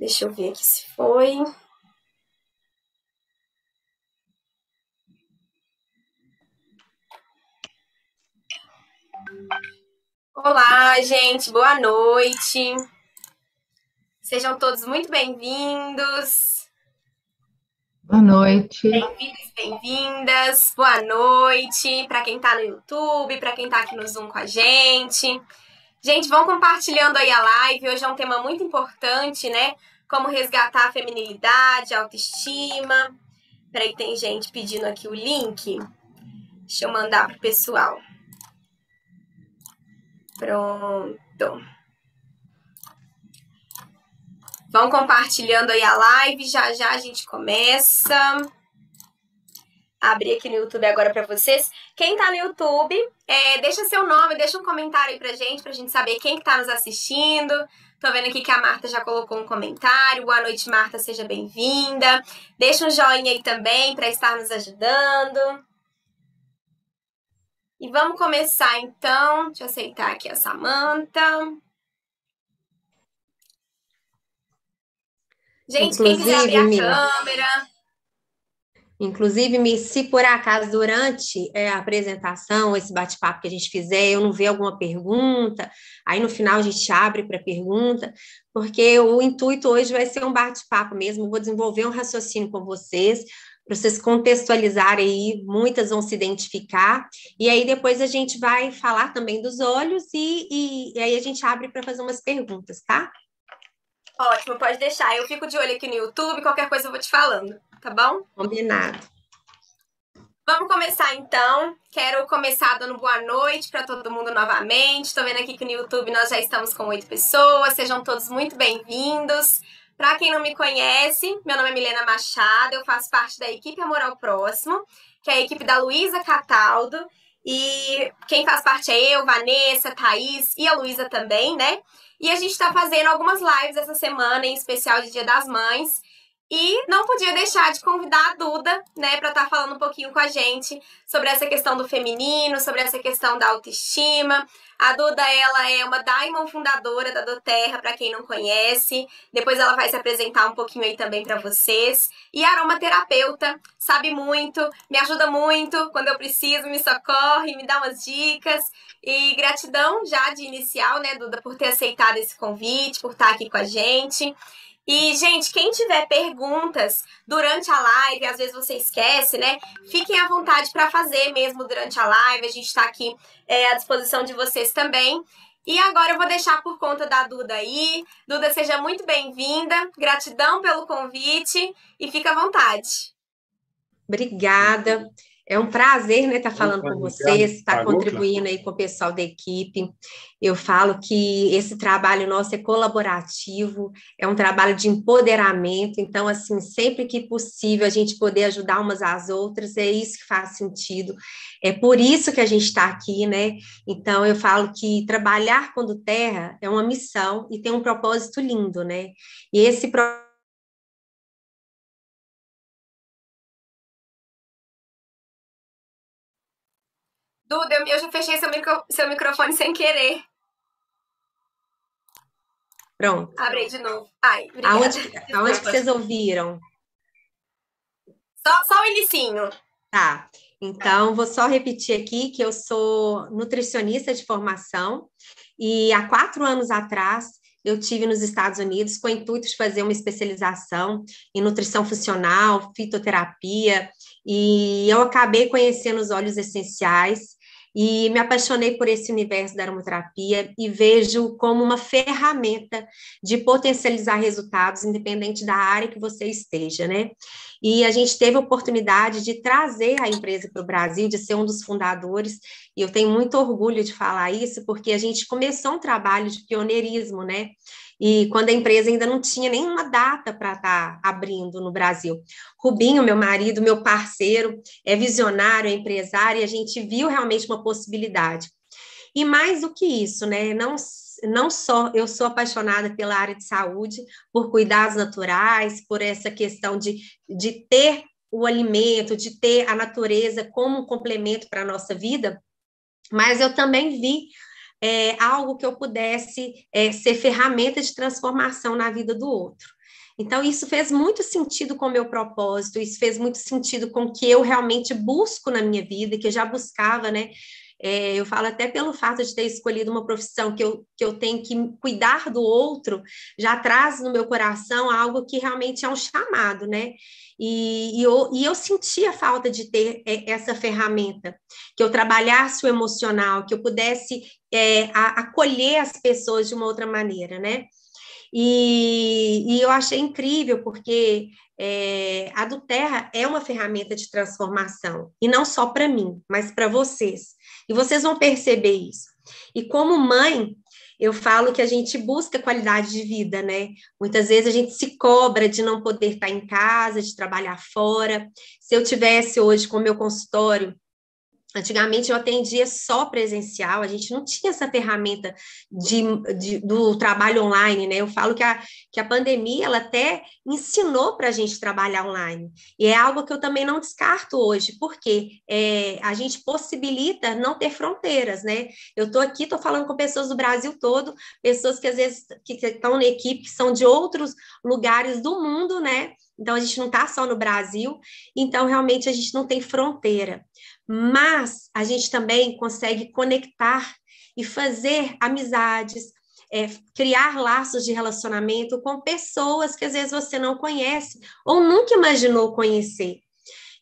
Deixa eu ver aqui se foi. Olá, gente, boa noite. Sejam todos muito bem-vindos. Boa noite. Bem-vindos, bem-vindas. Boa noite para quem está no YouTube, para quem está aqui no Zoom com a gente. Gente, vão compartilhando aí a live. Hoje é um tema muito importante, né? Como resgatar a feminilidade, a autoestima. Peraí, tem gente pedindo aqui o link. Deixa eu mandar pro pessoal. Pronto. Vão compartilhando aí a live. Já já a gente começa abrir aqui no YouTube agora para vocês. Quem está no YouTube, é, deixa seu nome, deixa um comentário aí pra gente, pra gente saber quem que tá nos assistindo. Tô vendo aqui que a Marta já colocou um comentário. Boa noite, Marta, seja bem-vinda. Deixa um joinha aí também para estar nos ajudando. E vamos começar então. Deixa eu aceitar aqui a Samanta. Gente, Inclusive, quem quiser abrir a minha... câmera, Inclusive, se por acaso durante é, a apresentação, esse bate-papo que a gente fizer, eu não ver alguma pergunta, aí no final a gente abre para pergunta, porque o intuito hoje vai ser um bate-papo mesmo. vou desenvolver um raciocínio com vocês, para vocês contextualizarem aí, muitas vão se identificar. E aí depois a gente vai falar também dos olhos e, e, e aí a gente abre para fazer umas perguntas, tá? Ótimo, pode deixar. Eu fico de olho aqui no YouTube, qualquer coisa eu vou te falando tá bom? Combinado. Vamos começar então. Quero começar dando boa noite para todo mundo novamente. Estou vendo aqui que no YouTube nós já estamos com oito pessoas. Sejam todos muito bem-vindos. Para quem não me conhece, meu nome é Milena Machado, eu faço parte da equipe Amor ao Próximo, que é a equipe da Luísa Cataldo. E quem faz parte é eu, Vanessa, Thaís e a Luísa também, né? E a gente está fazendo algumas lives essa semana, em especial de Dia das Mães. E não podia deixar de convidar a Duda, né, para estar tá falando um pouquinho com a gente sobre essa questão do feminino, sobre essa questão da autoestima. A Duda, ela é uma Daimon fundadora da Doterra, para quem não conhece. Depois ela vai se apresentar um pouquinho aí também para vocês. E aromaterapeuta, sabe muito, me ajuda muito quando eu preciso, me socorre, me dá umas dicas. E gratidão já de inicial, né, Duda, por ter aceitado esse convite, por estar tá aqui com a gente. E, gente, quem tiver perguntas durante a live, às vezes você esquece, né? Fiquem à vontade para fazer mesmo durante a live. A gente está aqui é, à disposição de vocês também. E agora eu vou deixar por conta da Duda aí. Duda, seja muito bem-vinda. Gratidão pelo convite e fica à vontade. Obrigada. É um prazer né, estar tá falando com vocês, estar tá contribuindo aí com o pessoal da equipe. Eu falo que esse trabalho nosso é colaborativo, é um trabalho de empoderamento. Então, assim, sempre que possível a gente poder ajudar umas às outras, é isso que faz sentido. É por isso que a gente está aqui, né? Então, eu falo que trabalhar com do terra é uma missão e tem um propósito lindo, né? E esse propósito Duda, eu já fechei seu, micro, seu microfone sem querer. Pronto. Abri de novo. Ai, Aonde, tá? aonde que vocês ouviram? Só, só o inicinho. Tá. Então, vou só repetir aqui que eu sou nutricionista de formação e há quatro anos atrás eu tive nos Estados Unidos com o intuito de fazer uma especialização em nutrição funcional, fitoterapia, e eu acabei conhecendo os óleos essenciais e me apaixonei por esse universo da aromaterapia e vejo como uma ferramenta de potencializar resultados, independente da área que você esteja, né? E a gente teve a oportunidade de trazer a empresa para o Brasil, de ser um dos fundadores, e eu tenho muito orgulho de falar isso, porque a gente começou um trabalho de pioneirismo, né? e quando a empresa ainda não tinha nenhuma data para estar tá abrindo no Brasil. Rubinho, meu marido, meu parceiro, é visionário, é empresário, e a gente viu realmente uma possibilidade. E mais do que isso, né? Não, não só eu sou apaixonada pela área de saúde, por cuidados naturais, por essa questão de, de ter o alimento, de ter a natureza como um complemento para a nossa vida, mas eu também vi é, algo que eu pudesse é, ser ferramenta de transformação na vida do outro. Então, isso fez muito sentido com o meu propósito, isso fez muito sentido com o que eu realmente busco na minha vida, que eu já buscava, né? É, eu falo até pelo fato de ter escolhido uma profissão que eu, que eu tenho que cuidar do outro, já traz no meu coração algo que realmente é um chamado, né? E, e, eu, e eu senti a falta de ter é, essa ferramenta, que eu trabalhasse o emocional, que eu pudesse é, acolher as pessoas de uma outra maneira, né? E, e eu achei incrível, porque é, a do Terra é uma ferramenta de transformação, e não só para mim, mas para vocês. E vocês vão perceber isso. E como mãe, eu falo que a gente busca qualidade de vida, né? Muitas vezes a gente se cobra de não poder estar em casa, de trabalhar fora. Se eu tivesse hoje com o meu consultório Antigamente eu atendia só presencial, a gente não tinha essa ferramenta de, de do trabalho online, né? Eu falo que a, que a pandemia ela até ensinou para a gente trabalhar online. E é algo que eu também não descarto hoje, porque é, a gente possibilita não ter fronteiras, né? Eu estou aqui, estou falando com pessoas do Brasil todo, pessoas que às vezes que estão na equipe, que são de outros lugares do mundo, né? Então, a gente não está só no Brasil, então realmente a gente não tem fronteira mas a gente também consegue conectar e fazer amizades, é, criar laços de relacionamento com pessoas que às vezes você não conhece ou nunca imaginou conhecer.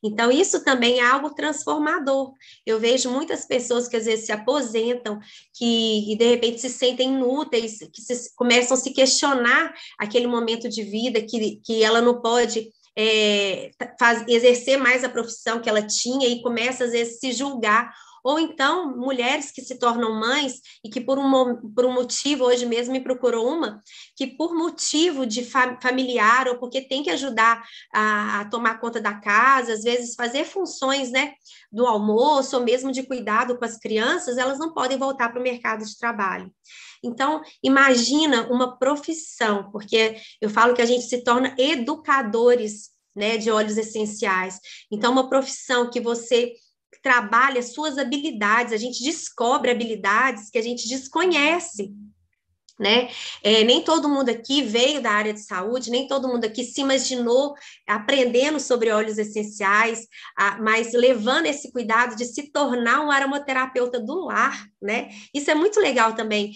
Então, isso também é algo transformador. Eu vejo muitas pessoas que às vezes se aposentam, que de repente se sentem inúteis, que se, começam a se questionar aquele momento de vida, que, que ela não pode é, faz, exercer mais a profissão que ela tinha e começa, às vezes, se julgar ou então mulheres que se tornam mães e que por um, por um motivo, hoje mesmo me procurou uma, que por motivo de familiar ou porque tem que ajudar a, a, tomar conta da casa, às vezes fazer funções né, do almoço ou mesmo de cuidado com as crianças, elas não podem voltar para o mercado de trabalho. Então, imagina uma profissão, porque eu falo que a gente se torna educadores né, de óleos essenciais. Então, uma profissão que você trabalha suas habilidades, a gente descobre habilidades que a gente desconhece. Né? É, nem todo mundo aqui veio da área de saúde, nem todo mundo aqui se imaginou aprendendo sobre óleos essenciais, a, mas levando esse cuidado de se tornar um aromaterapeuta do lar, né? Isso é muito legal também,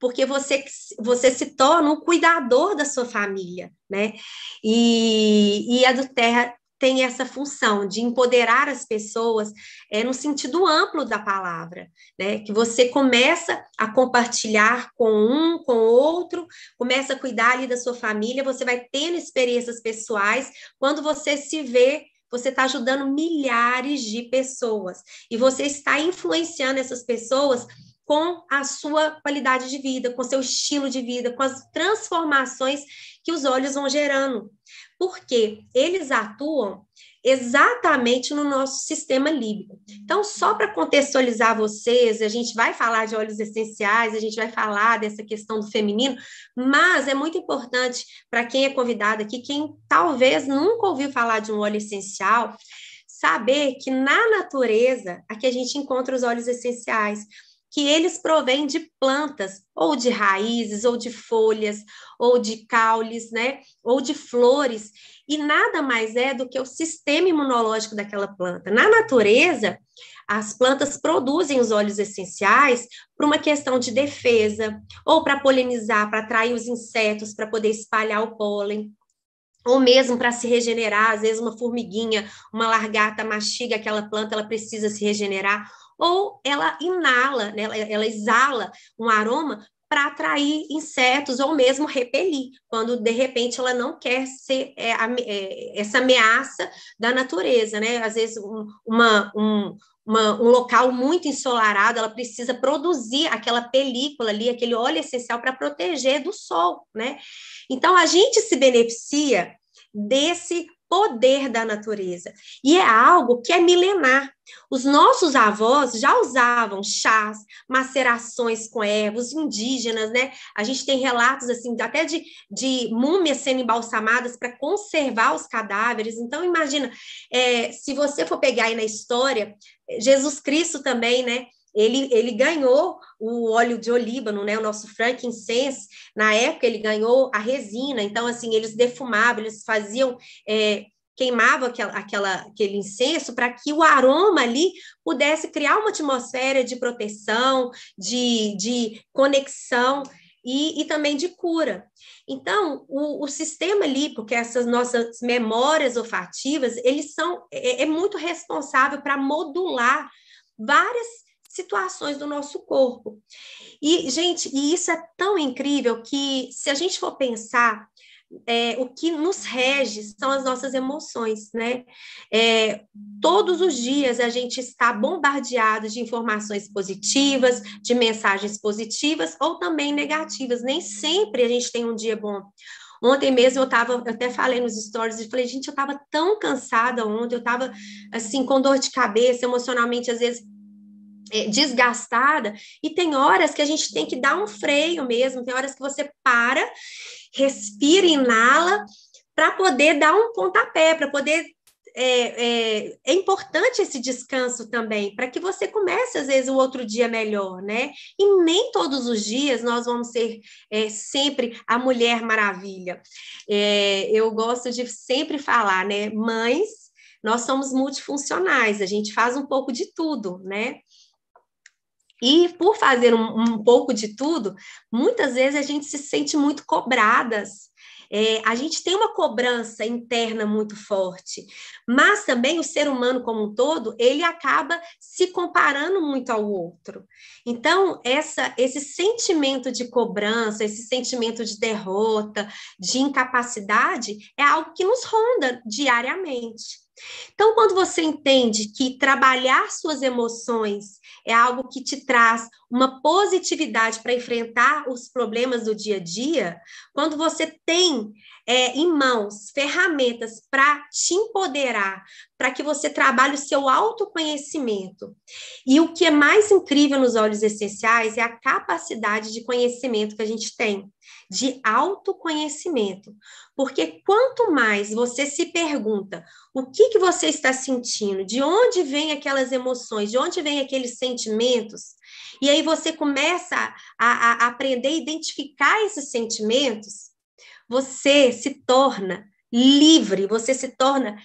porque você, você se torna um cuidador da sua família, né? E, e a do Terra tem essa função de empoderar as pessoas é, no sentido amplo da palavra, né? Que você começa a compartilhar com um, com outro, começa a cuidar ali da sua família, você vai tendo experiências pessoais quando você se vê você está ajudando milhares de pessoas e você está influenciando essas pessoas com a sua qualidade de vida, com seu estilo de vida, com as transformações que os olhos vão gerando porque eles atuam exatamente no nosso sistema límbico. Então, só para contextualizar vocês, a gente vai falar de óleos essenciais, a gente vai falar dessa questão do feminino, mas é muito importante para quem é convidado aqui, quem talvez nunca ouviu falar de um óleo essencial, saber que na natureza que a gente encontra os óleos essenciais que eles provêm de plantas, ou de raízes, ou de folhas, ou de caules, né? Ou de flores. E nada mais é do que o sistema imunológico daquela planta. Na natureza, as plantas produzem os óleos essenciais para uma questão de defesa, ou para polinizar, para atrair os insetos, para poder espalhar o pólen ou mesmo para se regenerar, às vezes uma formiguinha, uma largata mastiga aquela planta, ela precisa se regenerar, ou ela inala, né? ela, ela exala um aroma para atrair insetos ou mesmo repelir, quando de repente ela não quer ser é, é, essa ameaça da natureza, né? Às vezes um, uma, um, uma, um local muito ensolarado, ela precisa produzir aquela película ali, aquele óleo essencial para proteger do sol, né? Então a gente se beneficia desse poder da natureza. E é algo que é milenar. Os nossos avós já usavam chás, macerações com ervas indígenas, né? A gente tem relatos assim até de, de múmias sendo embalsamadas para conservar os cadáveres. Então imagina, é, se você for pegar aí na história, Jesus Cristo também, né? ele, ele ganhou o óleo de olíbano, né, o nosso frankincense, na época ele ganhou a resina, então, assim, eles defumavam, eles faziam... É, queimava aquela, aquela, aquele incenso para que o aroma ali pudesse criar uma atmosfera de proteção, de, de conexão e, e também de cura. Então, o, o sistema ali que essas nossas memórias olfativas, eles são é, é muito responsável para modular várias situações do nosso corpo. E, gente, e isso é tão incrível que, se a gente for pensar, é, o que nos rege são as nossas emoções, né? É, todos os dias a gente está bombardeado de informações positivas, de mensagens positivas ou também negativas. Nem sempre a gente tem um dia bom. Ontem mesmo eu estava, eu até falei nos stories e falei, gente, eu estava tão cansada ontem, eu estava assim com dor de cabeça, emocionalmente às vezes é, desgastada e tem horas que a gente tem que dar um freio mesmo, tem horas que você para, respira, inala para poder dar um pontapé, para poder é, é, é, importante esse descanso também, para que você comece, às vezes, o outro dia melhor, né? E nem todos os dias nós vamos ser é, sempre a Mulher Maravilha. É, eu gosto de sempre falar, né? Mães, nós somos multifuncionais, a gente faz um pouco de tudo, né? E por fazer um, um, pouco de tudo, muitas vezes a gente se sente muito cobradas. É, a gente tem uma cobrança interna muito forte, mas também o ser humano como um todo ele acaba se comparando muito ao outro. Então essa, esse sentimento de cobrança, esse sentimento de derrota, de incapacidade é algo que nos ronda diariamente. Então, quando você entende que trabalhar suas emoções é algo que te traz uma positividade para enfrentar os problemas do dia a dia, quando você tem é, em mãos ferramentas para te empoderar, para que você trabalhe o seu autoconhecimento. E o que é mais incrível nos óleos essenciais é a capacidade de conhecimento que a gente tem, de autoconhecimento. Porque quanto mais você se pergunta o que, que você está sentindo, de onde vêm aquelas emoções, de onde vêm aqueles sentimentos, e aí você começa a, a, a aprender a identificar esses sentimentos você se torna livre, você se torna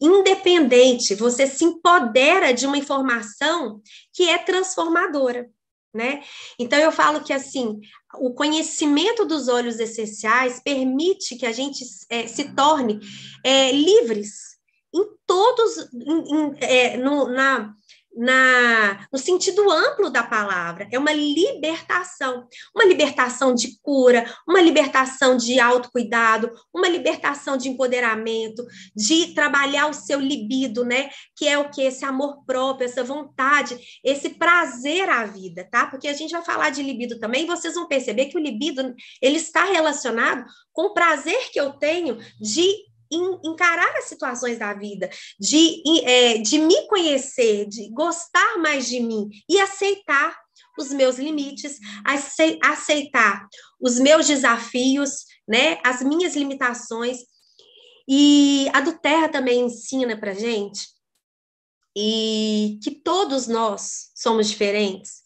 independente, você se empodera de uma informação que é transformadora. Né? Então eu falo que assim o conhecimento dos olhos essenciais permite que a gente é, se torne é, livres em todos em, em, é, no, na na, no sentido amplo da palavra, é uma libertação, uma libertação de cura, uma libertação de autocuidado, uma libertação de empoderamento, de trabalhar o seu libido, né? Que é o que? Esse amor próprio, essa vontade, esse prazer à vida, tá? Porque a gente vai falar de libido também, e vocês vão perceber que o libido ele está relacionado com o prazer que eu tenho de encarar as situações da vida, de, é, de me conhecer, de gostar mais de mim e aceitar os meus limites, aceitar os meus desafios, né, as minhas limitações. E a do Terra também ensina para gente e que todos nós somos diferentes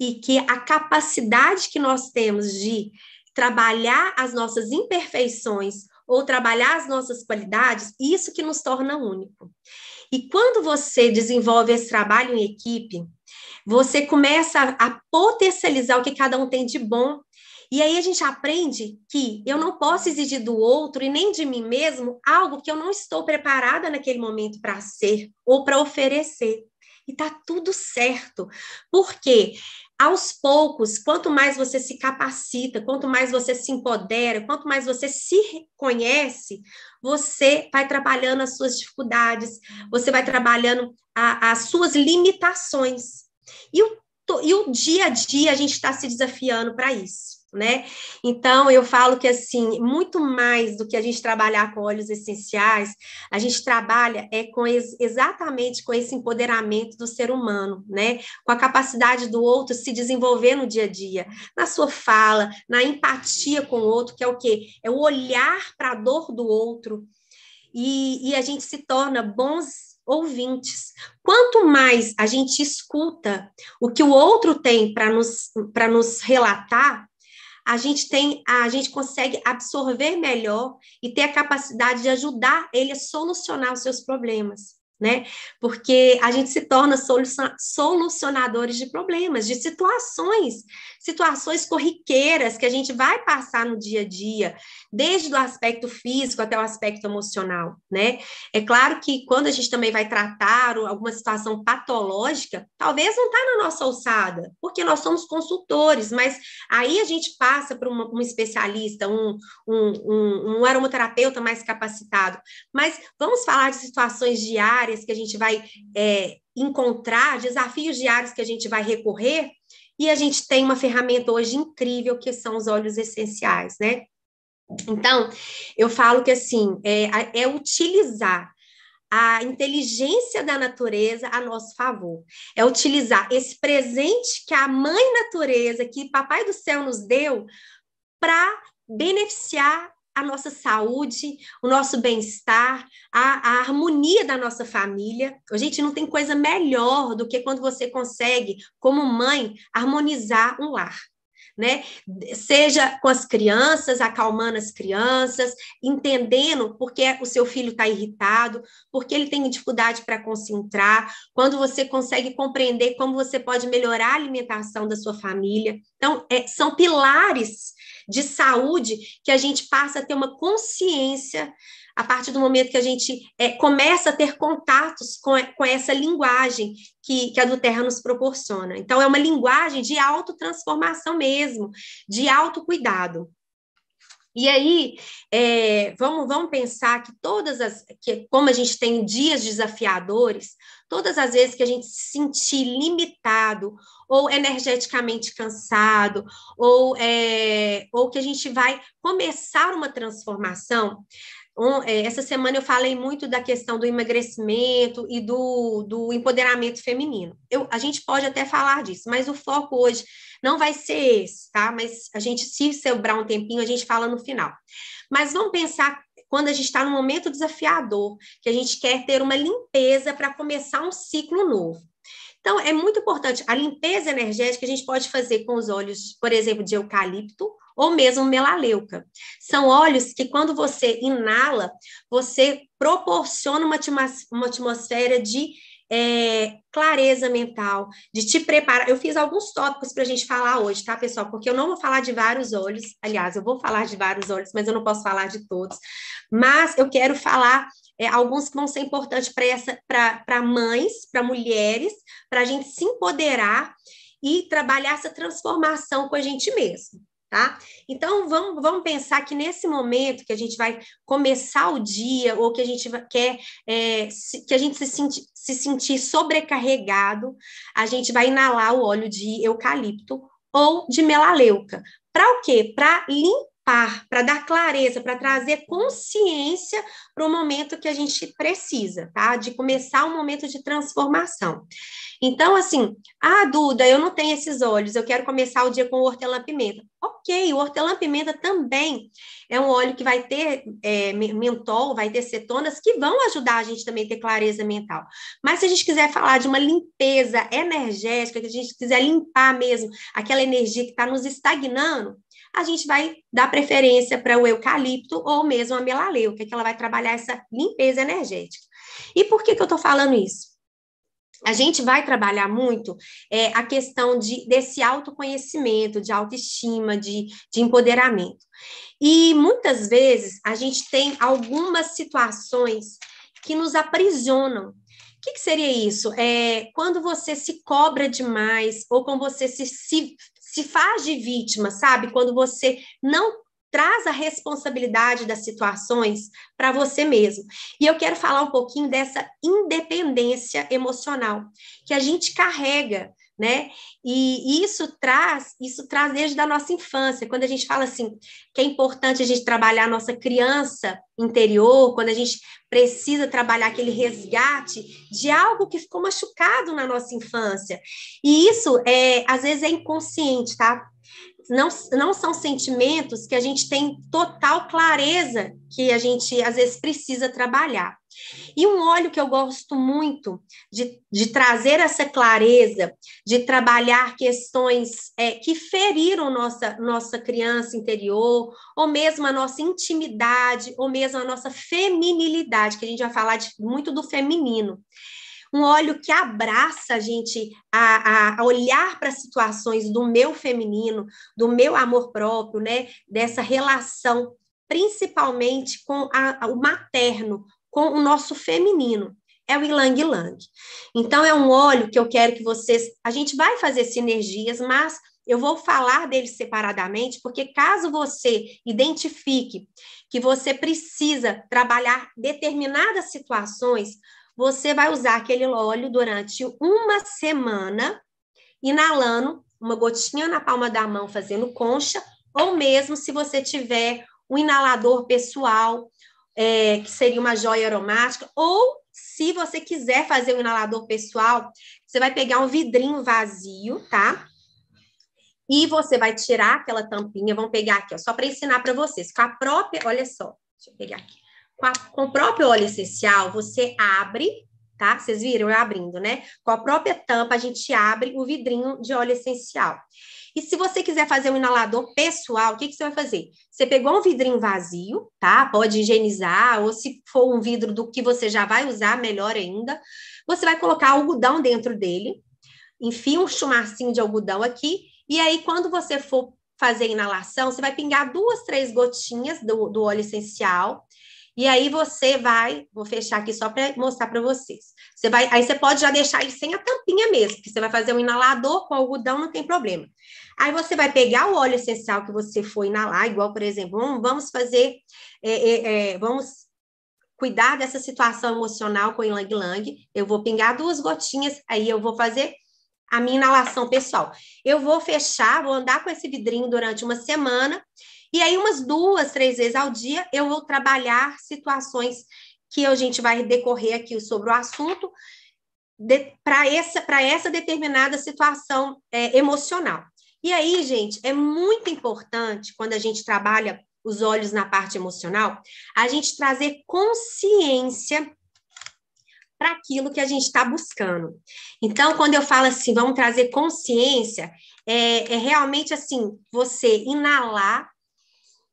e que a capacidade que nós temos de trabalhar as nossas imperfeições ou trabalhar as nossas qualidades, isso que nos torna único. E quando você desenvolve esse trabalho em equipe, você começa a potencializar o que cada um tem de bom. E aí a gente aprende que eu não posso exigir do outro e nem de mim mesmo algo que eu não estou preparada naquele momento para ser ou para oferecer. E tá tudo certo. Porque aos poucos, quanto mais você se capacita, quanto mais você se empodera, quanto mais você se reconhece, você vai trabalhando as suas dificuldades, você vai trabalhando a, as suas limitações. E o, e o dia a dia a gente está se desafiando para isso né? Então, eu falo que, assim, muito mais do que a gente trabalhar com óleos essenciais, a gente trabalha é com ex exatamente com esse empoderamento do ser humano, né? Com a capacidade do outro se desenvolver no dia a dia, na sua fala, na empatia com o outro, que é o quê? É o olhar para a dor do outro. E, e a gente se torna bons ouvintes. Quanto mais a gente escuta o que o outro tem para nos, nos relatar, a gente tem, a gente consegue absorver melhor e ter a capacidade de ajudar ele a solucionar os seus problemas né? Porque a gente se torna solucionadores de problemas, de situações, situações corriqueiras que a gente vai passar no dia a dia, desde o aspecto físico até o aspecto emocional, né? É claro que quando a gente também vai tratar alguma situação patológica, talvez não está na nossa alçada, porque nós somos consultores, mas aí a gente passa para um especialista, um, um, um, um aromaterapeuta mais capacitado. Mas vamos falar de situações diárias diárias que a gente vai é, encontrar, desafios diários que a gente vai recorrer, e a gente tem uma ferramenta hoje incrível que são os óleos essenciais, né? Então, eu falo que assim, é, é utilizar a inteligência da natureza a nosso favor. É utilizar esse presente que a mãe natureza, que papai do céu nos deu, para beneficiar a nossa saúde, o nosso bem-estar, a, a, harmonia da nossa família. A Gente, não tem coisa melhor do que quando você consegue, como mãe, harmonizar um lar. Né? Seja com as crianças, acalmando as crianças, entendendo porque o seu filho está irritado, porque ele tem dificuldade para concentrar, quando você consegue compreender como você pode melhorar a alimentação da sua família. Então, é, são pilares de saúde que a gente passa a ter uma consciência a partir do momento que a gente é, começa a ter contatos com, com essa linguagem que, que, a do Terra nos proporciona. Então, é uma linguagem de autotransformação mesmo, de autocuidado. E aí, é, vamos, vamos pensar que todas as. Que, como a gente tem dias desafiadores, Todas as vezes que a gente se sentir limitado, ou energeticamente cansado, ou, é, ou que a gente vai começar uma transformação, é, essa semana eu falei muito da questão do emagrecimento e do, do empoderamento feminino. Eu, a gente pode até falar disso, mas o foco hoje não vai ser esse, tá? Mas a gente, se sobrar um tempinho, a gente fala no final. Mas vamos pensar quando a gente está num momento desafiador, que a gente quer ter uma limpeza para começar um ciclo novo. Então, é muito importante. A limpeza energética a gente pode fazer com os óleos, por exemplo, de eucalipto ou mesmo melaleuca. São óleos que, quando você inala, você proporciona uma atmosfera de é, clareza mental, de te preparar. Eu fiz alguns tópicos para a gente falar hoje, tá, pessoal? Porque eu não vou falar de vários olhos, aliás, eu vou falar de vários olhos, mas eu não posso falar de todos. Mas eu quero falar é, alguns que vão ser importantes para mães, para mulheres, para a gente se empoderar e trabalhar essa transformação com a gente mesmo. Tá? Então, vamos, vamos pensar que nesse momento que a gente vai começar o dia, ou que a gente quer é, se, que a gente se, senti, se sentir sobrecarregado, a gente vai inalar o óleo de eucalipto ou de melaleuca. Para o quê? Para limpar par, para dar clareza, para trazer consciência para o momento que a gente precisa, tá? De começar um momento de transformação. Então, assim, ah, Duda, eu não tenho esses olhos, eu quero começar o dia com hortelã-pimenta. Ok, o hortelã-pimenta também é um óleo que vai ter é, mentol, vai ter cetonas, que vão ajudar a gente também a ter clareza mental. Mas se a gente quiser falar de uma limpeza energética, que a gente quiser limpar mesmo aquela energia que está nos estagnando, a gente vai dar preferência para o eucalipto ou mesmo a melaleuca, é que ela vai trabalhar essa limpeza energética. E por que, que eu estou falando isso? A gente vai trabalhar muito é, a questão de, desse autoconhecimento, de autoestima, de, de empoderamento. E muitas vezes a gente tem algumas situações que nos aprisionam. O que, que, seria isso? É quando você se cobra demais ou quando você se, se te faz de vítima, sabe? Quando você não traz a responsabilidade das situações para você mesmo. E eu quero falar um pouquinho dessa independência emocional que a gente carrega né? E isso traz, isso traz desde a nossa infância, quando a gente fala assim, que é importante a gente trabalhar a nossa criança interior, quando a gente precisa trabalhar aquele resgate de algo que ficou machucado na nossa infância. E isso é, às vezes é inconsciente, tá? não, não são sentimentos que a gente tem total clareza que a gente às vezes precisa trabalhar. E um óleo que eu gosto muito de, de trazer essa clareza, de trabalhar questões é, que feriram nossa, nossa criança interior, ou mesmo a nossa intimidade, ou mesmo a nossa feminilidade, que a gente vai falar de, muito do feminino um óleo que abraça a gente a, a olhar para situações do meu feminino, do meu amor próprio, né? Dessa relação, principalmente com a, o materno, com o nosso feminino. É o Ilang Ilang. Então, é um óleo que eu quero que vocês. A gente vai fazer sinergias, mas eu vou falar deles separadamente, porque caso você identifique que você precisa trabalhar determinadas situações, você vai usar aquele óleo durante uma semana, inalando uma gotinha na palma da mão, fazendo concha, ou mesmo se você tiver um inalador pessoal, é, que seria uma joia aromática, ou se você quiser fazer um inalador pessoal, você vai pegar um vidrinho vazio, tá? E você vai tirar aquela tampinha, vamos pegar aqui, ó, só para ensinar para vocês, com a própria, olha só, deixa eu pegar aqui. Com, a, com o próprio óleo essencial, você abre tá? Vocês viram eu abrindo, né? Com a própria tampa, a gente abre o vidrinho de óleo essencial. E se você quiser fazer um inalador pessoal, o que, que você vai fazer? Você pegou um vidrinho vazio, tá? Pode higienizar, ou se for um vidro do que você já vai usar, melhor ainda. Você vai colocar algodão dentro dele, enfia um chumacinho de algodão aqui, e aí quando você for fazer inalação, você vai pingar duas, três gotinhas do, do óleo essencial e aí você vai, vou fechar aqui só para mostrar para vocês. Você vai, aí você pode já deixar ele sem a tampinha mesmo, porque você vai fazer um inalador com algodão, não tem problema. Aí você vai pegar o óleo essencial que você for inalar, igual, por exemplo, hum, vamos fazer, é, é, é, vamos cuidar dessa situação emocional com o Ylang Lang. Eu vou pingar duas gotinhas, aí eu vou fazer a minha inalação pessoal. Eu vou fechar, vou andar com esse vidrinho durante uma semana e aí, umas duas, três vezes ao dia, eu vou trabalhar situações que a gente vai decorrer aqui sobre o assunto para essa, para essa determinada situação é, emocional. E aí, gente, é muito importante quando a gente trabalha os olhos na parte emocional, a gente trazer consciência para aquilo que a gente está buscando. Então, quando eu falo assim, vamos trazer consciência, é, é realmente assim, você inalar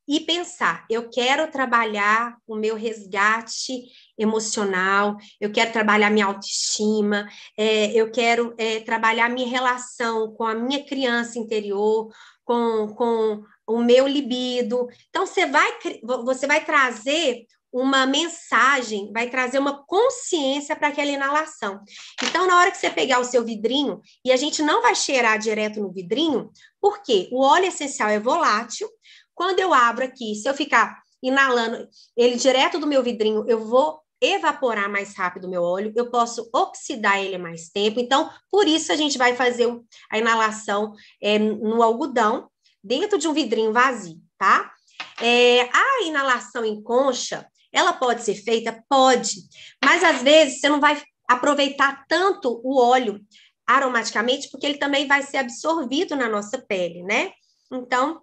e pensar: eu quero trabalhar o meu resgate emocional, eu quero trabalhar minha autoestima, é, eu quero é, trabalhar minha relação com a minha criança interior, com, com o meu libido. Então, você vai, você vai trazer uma mensagem, vai trazer uma consciência para aquela inalação. Então, na hora que você pegar o seu vidrinho, e a gente não vai cheirar direto no vidrinho, porque o óleo essencial é volátil, quando eu abro aqui, se eu ficar inalando ele direto do meu vidrinho, eu vou evaporar mais rápido o meu óleo, eu posso oxidar ele mais tempo. Então, por isso a gente vai fazer a inalação é, no algodão, dentro de um vidrinho vazio, tá? É, a inalação em concha, ela pode ser feita? Pode, mas às vezes você não vai aproveitar tanto o óleo aromaticamente, porque ele também vai ser absorvido na nossa pele, né? Então,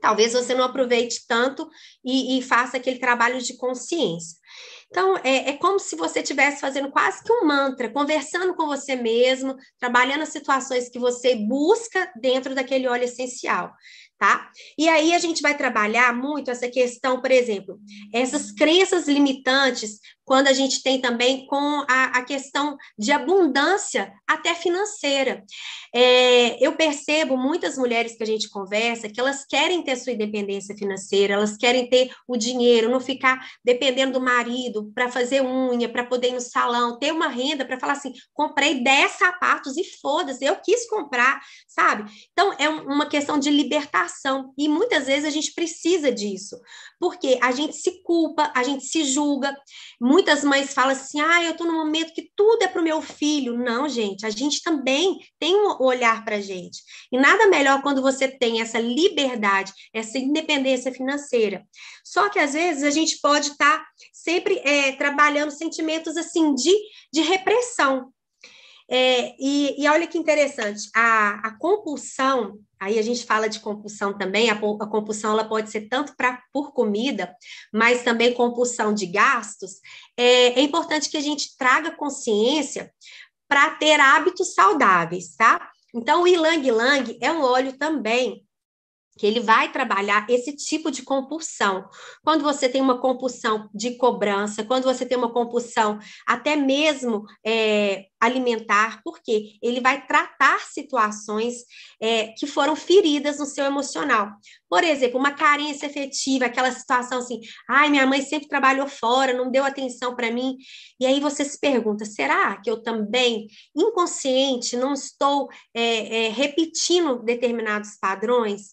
talvez você não aproveite tanto e, e faça aquele trabalho de consciência. Então, é, é como se você estivesse fazendo quase que um mantra, conversando com você mesmo, trabalhando as situações que você busca dentro daquele óleo essencial tá? E aí a gente vai trabalhar muito essa questão, por exemplo, essas crenças limitantes, quando a gente tem também com a, a questão de abundância até financeira. É, eu percebo muitas mulheres que a gente conversa que elas querem ter sua independência financeira, elas querem ter o dinheiro, não ficar dependendo do marido para fazer unha, para poder ir no salão, ter uma renda para falar assim, comprei 10 sapatos e foda-se, eu quis comprar, sabe? Então é uma questão de libertar ação. E muitas vezes a gente precisa disso, porque a gente se culpa, a gente se julga. Muitas mães falam assim: ah, eu estou num momento que tudo é para o meu filho. Não, gente, a gente também tem um olhar para a gente. E nada melhor quando você tem essa liberdade, essa independência financeira. Só que às vezes a gente pode estar tá sempre é, trabalhando sentimentos assim de, de repressão. É, e, e, olha que interessante, a, a, compulsão, aí a gente fala de compulsão também, a, a compulsão ela pode ser tanto pra, por comida, mas também compulsão de gastos. é, é importante que a gente traga consciência para ter hábitos saudáveis, tá? Então, o ilang Lang é um óleo também que ele vai trabalhar esse tipo de compulsão. Quando você tem uma compulsão de cobrança, quando você tem uma compulsão até mesmo é, alimentar, porque ele vai tratar situações é, que foram feridas no seu emocional. Por exemplo, uma carência afetiva, aquela situação assim, ai, minha mãe sempre trabalhou fora, não deu atenção para mim. E aí você se pergunta, será que eu também, inconsciente, não estou é, é, repetindo determinados padrões?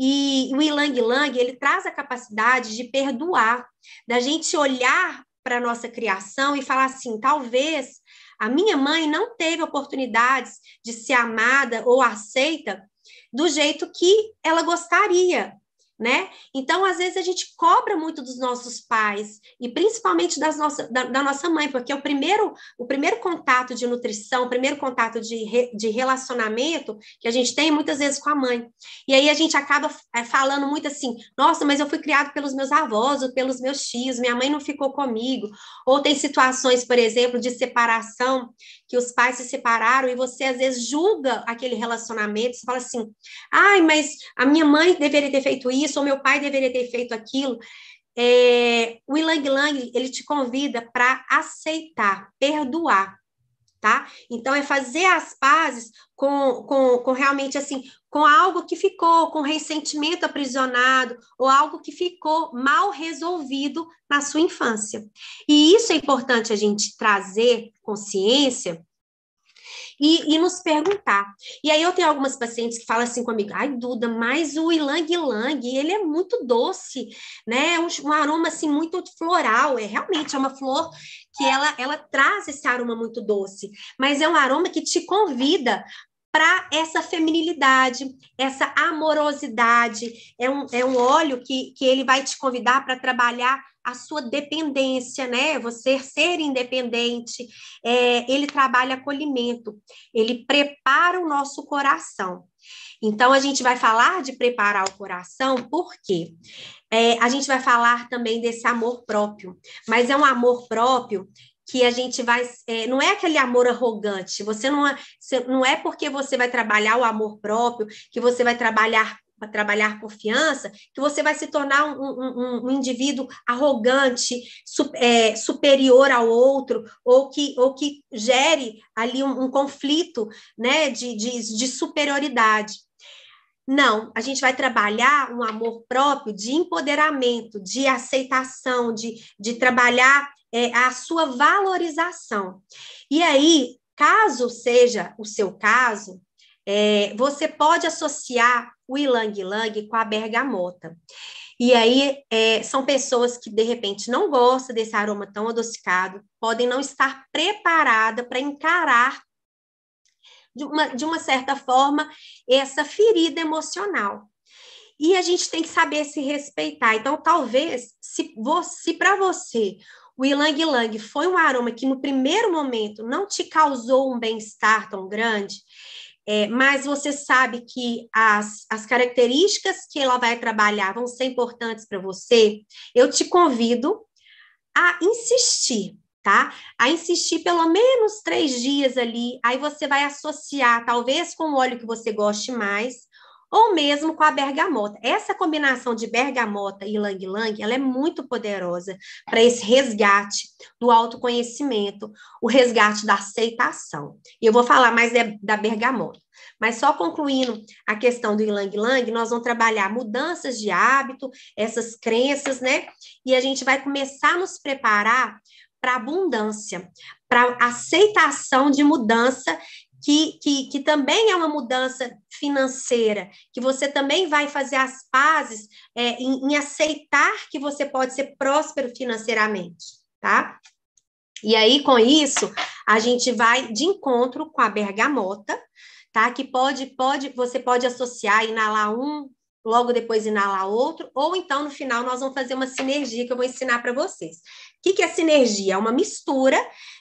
E o Ilang Lang, ele traz a capacidade de perdoar, da gente olhar para a nossa criação e falar assim, talvez a minha mãe não teve oportunidades de ser amada ou aceita do jeito que ela gostaria né? Então, às vezes, a gente cobra muito dos nossos pais e principalmente das nossa, da, da, nossa mãe, porque o primeiro, o primeiro contato de nutrição, o primeiro contato de, re, de relacionamento que a gente tem muitas vezes com a mãe. E aí a gente acaba é, falando muito assim: nossa, mas eu fui criado pelos meus avós ou pelos meus tios, minha mãe não ficou comigo. Ou tem situações, por exemplo, de separação, que os pais se separaram e você às vezes julga aquele relacionamento, você fala assim: ai, mas a minha mãe deveria ter feito isso isso, ou meu pai deveria ter feito aquilo. É, o Ilang Lang, ele te convida para aceitar, perdoar, tá? Então, é fazer as pazes com, com, com realmente, assim, com algo que ficou, com ressentimento aprisionado, ou algo que ficou mal resolvido na sua infância. E isso é importante a gente trazer consciência, e, e, nos perguntar. E aí eu tenho algumas pacientes que falam assim comigo, ai Duda, mas o ilang ilang, ele é muito doce, né? É um, um aroma assim muito floral, é realmente é uma flor que ela, ela traz esse aroma muito doce, mas é um aroma que te convida para essa feminilidade, essa amorosidade. É um, é um óleo que, que ele vai te convidar para trabalhar a sua dependência, né? Você ser independente. É, ele trabalha acolhimento, ele prepara o nosso coração. Então, a gente vai falar de preparar o coração, porque é, a gente vai falar também desse amor próprio, mas é um amor próprio que a gente vai. É, não é aquele amor arrogante. Você não, é, não é porque você vai trabalhar o amor próprio que você vai trabalhar para trabalhar confiança que você vai se tornar um, um, um indivíduo arrogante, su, é, superior ao outro, ou que, ou que gere ali um, um conflito né, de, de, de superioridade. Não, a gente vai trabalhar um amor próprio de empoderamento, de aceitação, de, de trabalhar é, a sua valorização. E aí, caso seja o seu caso, é, você pode associar o ilang-ilang com a bergamota. E aí, é, são pessoas que de repente não gostam desse aroma tão adocicado, podem não estar preparada para encarar de uma, de uma certa forma essa ferida emocional. E a gente tem que saber se respeitar. Então, talvez, se, se para você o ilang-ilang foi um aroma que no primeiro momento não te causou um bem-estar tão grande, é, mas você sabe que as, as características que ela vai trabalhar vão ser importantes para você, eu te convido a insistir, tá? A insistir pelo menos três dias ali, aí você vai associar, talvez com o óleo que você goste mais, ou mesmo com a bergamota. Essa combinação de bergamota e Lang Lang ela é muito poderosa para esse resgate do autoconhecimento, o resgate da aceitação. E eu vou falar mais de, da bergamota. Mas só concluindo a questão do ylang Lang, nós vamos trabalhar mudanças de hábito, essas crenças, né? E a gente vai começar a nos preparar para abundância, para aceitação de mudança que, que, que, também é uma mudança financeira, que você também vai fazer as pazes é, em, em, aceitar que você pode ser próspero financeiramente, tá? E aí, com isso, a gente vai de encontro com a bergamota, tá? Que pode, pode, você pode associar, inalar um, logo depois inalar outro, ou então no final nós vamos fazer uma sinergia que eu vou ensinar para vocês. O que, é sinergia? É uma mistura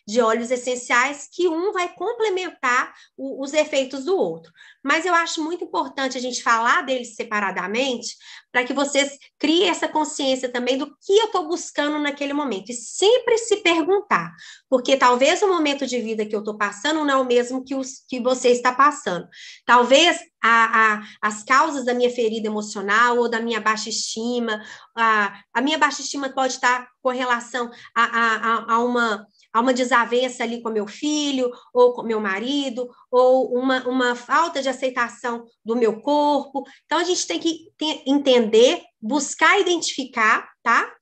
de óleos essenciais que um vai complementar o, os efeitos do outro. Mas eu acho muito importante a gente falar deles separadamente para que vocês criem essa consciência também do que eu estou buscando naquele momento. E sempre se perguntar, porque talvez o momento de vida que eu estou passando não é o mesmo que, os, que você está passando. Talvez a, a, as causas da minha ferida emocional ou da minha baixa estima, a, a minha baixa estima pode estar com relação a, a, a, uma, a uma desavença ali com meu filho, ou com meu marido, ou uma, uma falta de aceitação do meu corpo. Então, a gente tem que entender, buscar identificar, tá?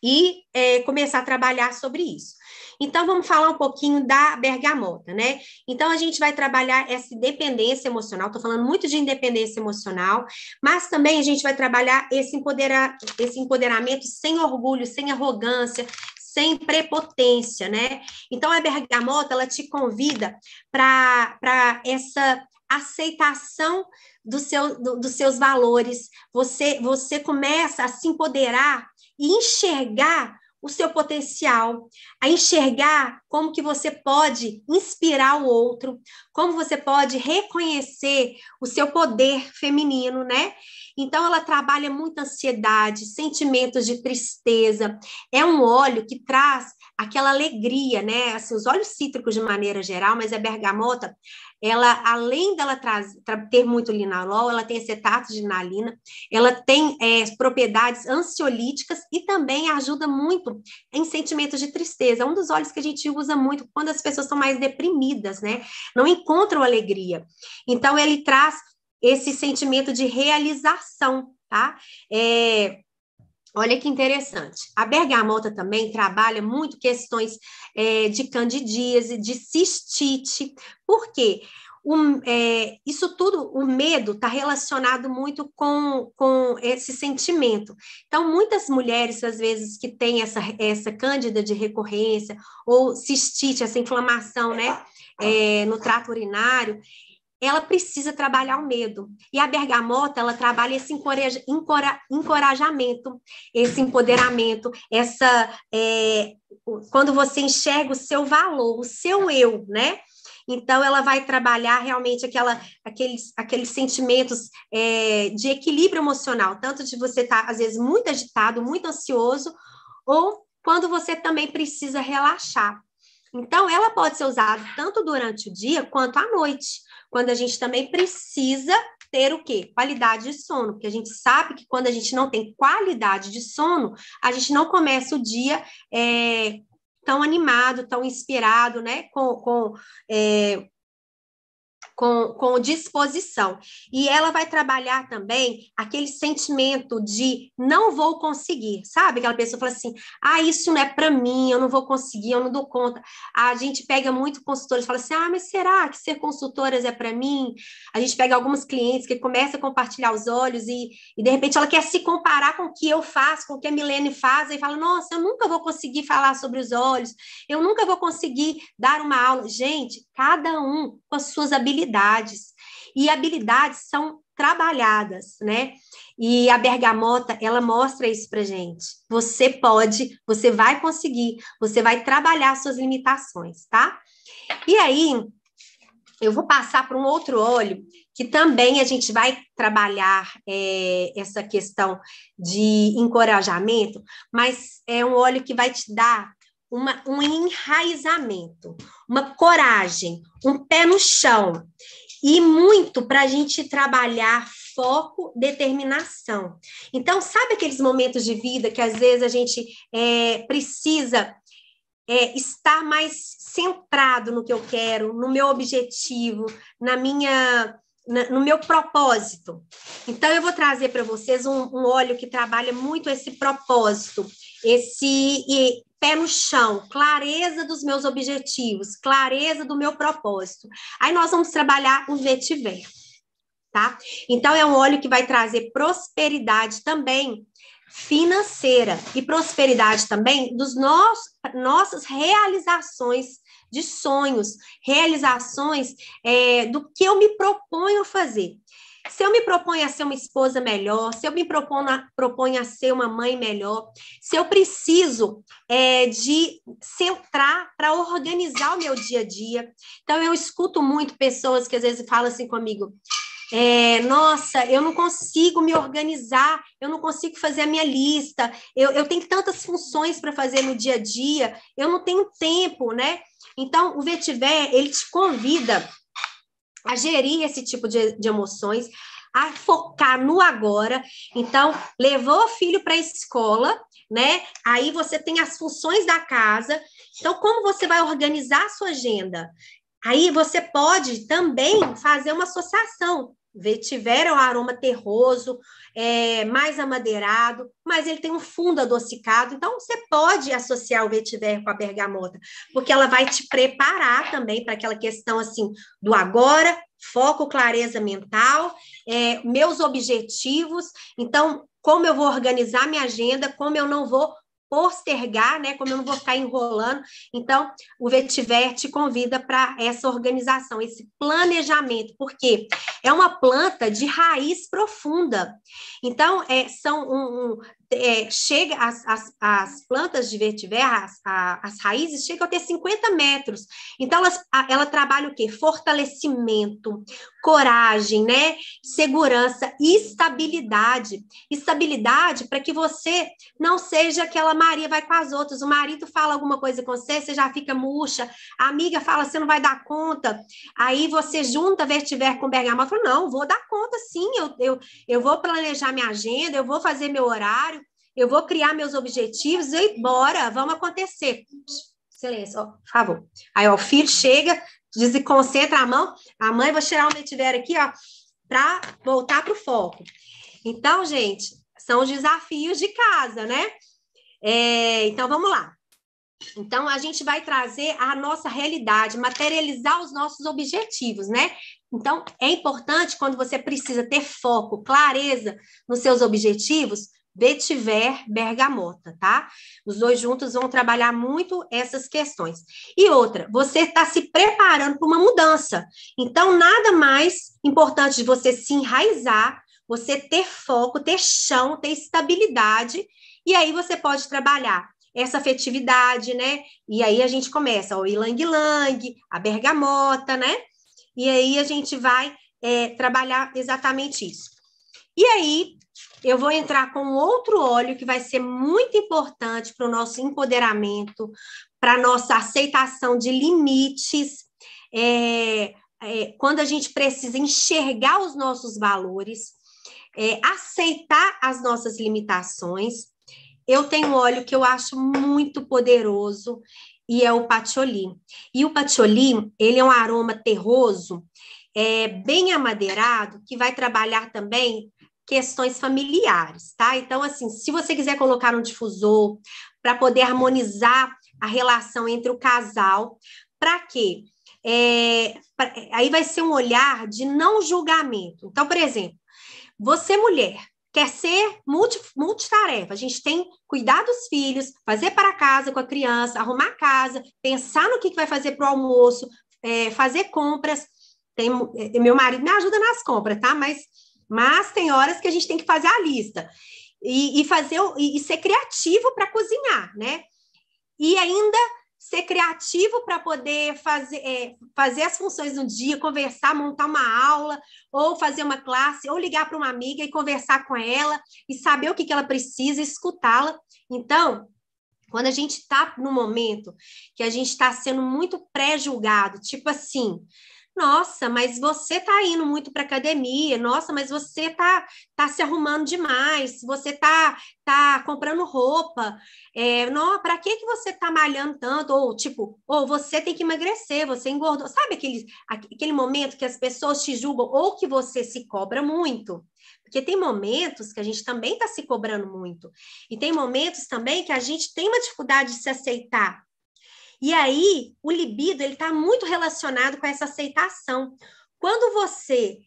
E é, começar a trabalhar sobre isso. Então, vamos falar um pouquinho da bergamota, né? Então, a gente vai trabalhar essa dependência emocional, estou falando muito de independência emocional, mas também a gente vai trabalhar esse, empoderar, esse empoderamento sem orgulho, sem arrogância, sem prepotência, né? Então, a bergamota, ela te convida para essa aceitação do seu, do, dos seus valores, você, você começa a se empoderar e enxergar o seu potencial, a enxergar como que você pode inspirar o outro, como você pode reconhecer o seu poder feminino, né? Então ela trabalha muita ansiedade, sentimentos de tristeza. É um óleo que traz aquela alegria, né? Assim, os óleos cítricos de maneira geral, mas a bergamota, ela além dela traz, ter muito linalol, ela tem acetato de nalina, ela tem é, propriedades ansiolíticas e também ajuda muito em sentimentos de tristeza. É um dos óleos que a gente usa usa muito quando as pessoas estão mais deprimidas, né? Não encontram alegria. Então, ele traz esse sentimento de realização, tá? É, Olha que interessante. A bergamota também trabalha muito questões é, de candidíase, de cistite. Por quê? é, isso tudo, o medo está relacionado muito com, com esse sentimento. Então, muitas mulheres, às vezes, que têm essa, essa cândida de recorrência ou cistite, essa inflamação né, é, no trato urinário, ela precisa trabalhar o medo. E a bergamota, ela trabalha esse encoraja, encora, encorajamento, esse empoderamento, essa... É, quando você enxerga o seu valor, o seu eu, né? Então, ela vai trabalhar realmente aquela, aqueles, aqueles sentimentos é, de equilíbrio emocional, tanto de você estar, tá, às vezes, muito agitado, muito ansioso, ou quando você também precisa relaxar. Então, ela pode ser usada tanto durante o dia quanto à noite, quando a gente também precisa ter o quê? Qualidade de sono, porque a gente sabe que quando a gente não tem qualidade de sono, a gente não começa o dia é, tão animado, tão inspirado, né? Com, com é, com, com disposição. E ela vai trabalhar também aquele sentimento de não vou conseguir, sabe? Aquela pessoa fala assim: ah, isso não é para mim, eu não vou conseguir, eu não dou conta. A gente pega muito consultores e fala assim: ah, mas será que ser consultoras é para mim? A gente pega alguns clientes que começam a compartilhar os olhos e, e de repente ela quer se comparar com o que eu faço, com o que a Milene faz, e fala: nossa, eu nunca vou conseguir falar sobre os olhos, eu nunca vou conseguir dar uma aula. Gente, cada um com as suas habilidades habilidades. E habilidades são trabalhadas, né? E a bergamota, ela mostra isso pra gente. Você pode, você vai conseguir, você vai trabalhar suas limitações, tá? E aí, eu vou passar para um outro óleo que também a gente vai trabalhar é, essa questão de encorajamento, mas é um óleo que vai te dar uma, um enraizamento, uma coragem, um pé no chão e muito para a gente trabalhar foco, determinação. Então, sabe aqueles momentos de vida que às vezes a gente é, precisa é, estar mais centrado no que eu quero, no meu objetivo, na minha no meu propósito. Então, eu vou trazer para vocês um, um, óleo que trabalha muito esse propósito, esse pé no chão, clareza dos meus objetivos, clareza do meu propósito. Aí nós vamos trabalhar o vetiver, tá? Então é um óleo que vai trazer prosperidade também financeira e prosperidade também dos nossos nossas realizações de sonhos, realizações é, do que eu me proponho fazer. Se eu me proponho a ser uma esposa melhor, se eu me proponho a, proponho a ser uma mãe melhor, se eu preciso é, de centrar para organizar o meu dia a dia. Então, eu escuto muito pessoas que às vezes falam assim comigo: é, nossa, eu não consigo me organizar, eu não consigo fazer a minha lista, eu, eu tenho tantas funções para fazer no dia a dia, eu não tenho tempo, né? Então, o Vetiver, ele te convida a gerir esse tipo de, de emoções, a focar no agora. Então, levou o filho para a escola, né? Aí você tem as funções da casa. Então, como você vai organizar a sua agenda? Aí você pode também fazer uma associação tiveram aroma terroso, é, mais amadeirado, mas ele tem um fundo adocicado. Então, você pode associar o vetiver com a bergamota, porque ela vai te preparar também para aquela questão assim do agora, foco, clareza mental, é, meus objetivos. Então, como eu vou organizar minha agenda, como eu não vou postergar, né? Como eu não vou ficar enrolando. Então, o Vetiver te convida para essa organização, esse planejamento, porque é uma planta de raiz profunda. Então, é, são um, um é, chega as, as, as, plantas de vertiver, as, a, as raízes, chegam a ter 50 metros. Então, elas, ela trabalha o quê? Fortalecimento, coragem, né? Segurança, estabilidade. Estabilidade para que você não seja aquela Maria vai com as outras. O marido fala alguma coisa com você, você já fica murcha. A amiga fala, você não vai dar conta. Aí você junta vertiver com bergamota. Não, vou dar conta sim, eu, eu, eu vou planejar minha agenda, eu vou fazer meu horário, eu vou criar meus objetivos e bora, vamos acontecer. Silêncio, por favor. Aí ó, o filho chega, diz, concentra a mão. A mãe, vou tirar o meu tiver aqui, ó, para voltar para o foco. Então, gente, são os desafios de casa, né? É, então, vamos lá. Então, a gente vai trazer a nossa realidade, materializar os nossos objetivos, né? Então, é importante quando você precisa ter foco, clareza nos seus objetivos, Vetiver Bergamota, tá? Os dois juntos vão trabalhar muito essas questões. E outra, você está se preparando para uma mudança. Então, nada mais importante de você se enraizar, você ter foco, ter chão, ter estabilidade. E aí você pode trabalhar essa afetividade, né? E aí a gente começa o ilang-ilang, a bergamota, né? E aí a gente vai é, trabalhar exatamente isso. E aí, eu vou entrar com outro óleo que vai ser muito importante para o nosso empoderamento, para a nossa aceitação de limites. É, é, quando a gente precisa enxergar os nossos valores, é, aceitar as nossas limitações. Eu tenho um óleo que eu acho muito poderoso e é o patchouli. E o patchouli, ele é um aroma terroso, é, bem amadeirado, que vai trabalhar também questões familiares, tá? Então, assim, se você quiser colocar um difusor para poder harmonizar a relação entre o casal, para quê? É, pra, aí vai ser um olhar de não julgamento. Então, por exemplo, você mulher quer ser multi, multitarefa. A gente tem cuidar dos filhos, fazer para casa com a criança, arrumar a casa, pensar no que, que vai fazer para o almoço, é, fazer compras. Tem, é, meu marido me ajuda nas compras, tá? Mas mas tem horas que a gente tem que fazer a lista e, e fazer e, e ser criativo para cozinhar, né? E ainda ser criativo para poder fazer, é, fazer as funções no dia, conversar, montar uma aula, ou fazer uma classe, ou ligar para uma amiga e conversar com ela e saber o que, que ela precisa, escutá-la. Então, quando a gente está no momento que a gente está sendo muito pré-julgado, tipo assim, nossa, mas você tá indo muito para academia, nossa, mas você tá, tá se arrumando demais, você tá, tá comprando roupa, é, não, para que que você tá malhando tanto? Ou tipo, ou você tem que emagrecer, você engordou. Sabe aquele, aquele momento que as pessoas te julgam ou que você se cobra muito? Porque tem momentos que a gente também está se cobrando muito. E tem momentos também que a gente tem uma dificuldade de se aceitar. E aí, o libido, ele está muito relacionado com essa aceitação. Quando você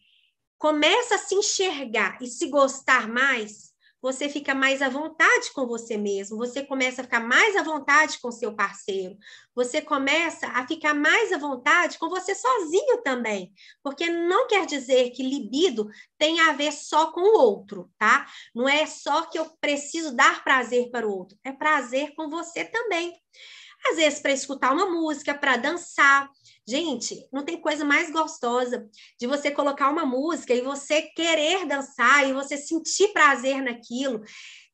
começa a se enxergar e se gostar mais, você fica mais à vontade com você mesmo, você começa a ficar mais à vontade com seu parceiro, você começa a ficar mais à vontade com você sozinho também, porque não quer dizer que libido tem a ver só com o outro, tá? Não é só que eu preciso dar prazer para o outro, é prazer com você também às vezes para escutar uma música, para dançar. Gente, não tem coisa mais gostosa de você colocar uma música e você querer dançar e você sentir prazer naquilo.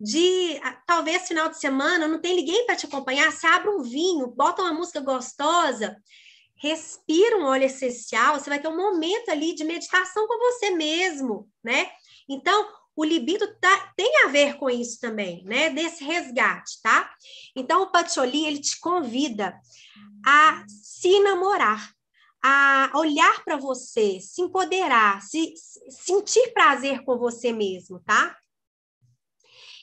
De ah, talvez final de semana não tem ninguém para te acompanhar, você abre um vinho, bota uma música gostosa, respira um óleo essencial, você vai ter um momento ali de meditação com você mesmo, né? Então, o libido tá, tem a ver com isso também, né? Desse resgate, tá? Então, o Pacioli, ele te convida a se namorar, a olhar para você, se empoderar, se, sentir prazer com você mesmo, tá?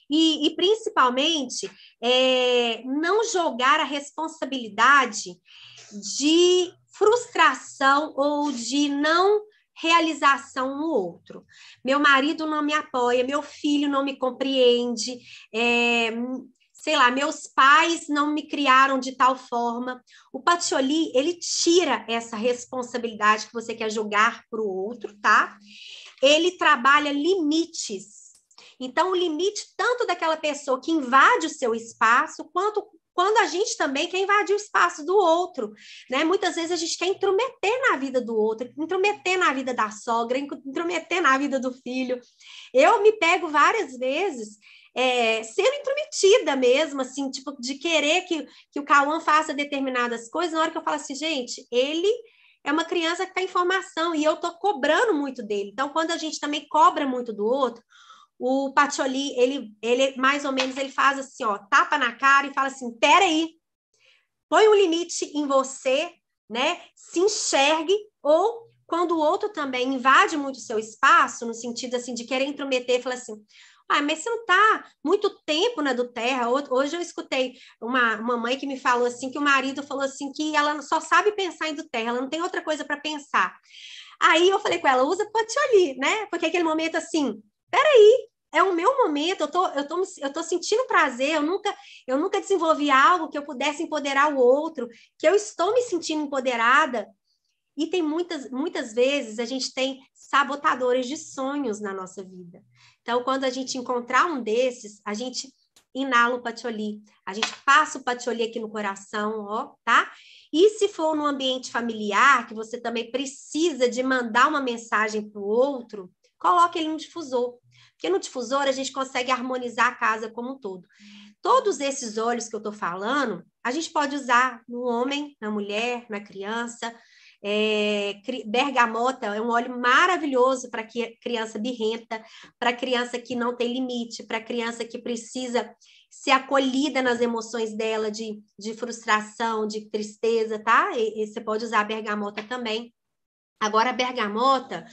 E, e principalmente, é, não jogar a responsabilidade de frustração ou de não realização no outro. Meu marido não me apoia, meu filho não me compreende, é, sei lá, meus pais não me criaram de tal forma. O patchouli, ele tira essa responsabilidade que você quer jogar para o outro, tá? Ele trabalha limites. Então, o limite tanto daquela pessoa que invade o seu espaço, quanto quando a gente também quer invadir o espaço do outro, né? Muitas vezes a gente quer intrometer na vida do outro, intrometer na vida da sogra, intrometer na vida do filho. Eu me pego várias vezes é, sendo intrometida mesmo, assim, tipo, de querer que, que o Cauã faça determinadas coisas, na hora que eu falo assim, gente, ele é uma criança que tá em formação e eu tô cobrando muito dele. Então, quando a gente também cobra muito do outro, o Patioli, ele, ele mais ou menos ele faz assim, ó, tapa na cara e fala assim: "Pera aí. Põe um limite em você, né? Se enxergue ou quando o outro também invade muito o seu espaço, no sentido assim de querer intrometer, fala assim: ah, mas você não está muito tempo na do terra. Hoje eu escutei uma, uma mãe que me falou assim que o marido falou assim que ela só sabe pensar em do terra, ela não tem outra coisa para pensar. Aí eu falei com ela, usa patioli, né? Porque é aquele momento assim, peraí, é o meu momento, eu tô, eu tô, eu tô sentindo prazer, eu nunca, eu nunca desenvolvi algo que eu pudesse empoderar o outro, que eu estou me sentindo empoderada. E tem muitas, muitas vezes a gente tem sabotadores de sonhos na nossa vida. Então, quando a gente encontrar um desses, a gente inala o patchouli, a gente passa o patchouli aqui no coração, ó, tá? E se for num ambiente familiar, que você também precisa de mandar uma mensagem para o outro, coloque ele no difusor. Porque no difusor a gente consegue harmonizar a casa como um todo. Todos esses olhos que eu estou falando, a gente pode usar no homem, na mulher, na criança. É, bergamota é um óleo maravilhoso para criança birrenta, para criança que não tem limite, para criança que precisa ser acolhida nas emoções dela de, de frustração, de tristeza, tá? E, e você pode usar bergamota também. Agora, a bergamota,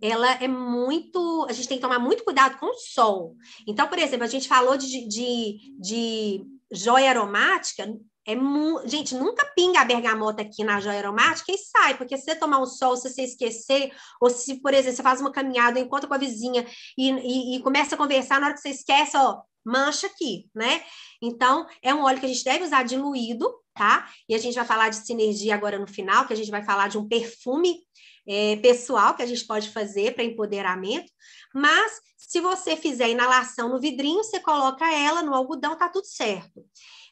ela é muito. A gente tem que tomar muito cuidado com o sol. Então, por exemplo, a gente falou de, de, de joia aromática. É mu... Gente, nunca pinga a bergamota aqui na joia aromática e sai, porque se você tomar um sol, se você esquecer, ou se, por exemplo, você faz uma caminhada, encontra com a vizinha e, e, e começa a conversar, na hora que você esquece, ó, mancha aqui, né? Então, é um óleo que a gente deve usar diluído, tá? E a gente vai falar de sinergia agora no final, que a gente vai falar de um perfume é, pessoal que a gente pode fazer para empoderamento, mas se você fizer inalação no vidrinho, você coloca ela no algodão, tá tudo certo.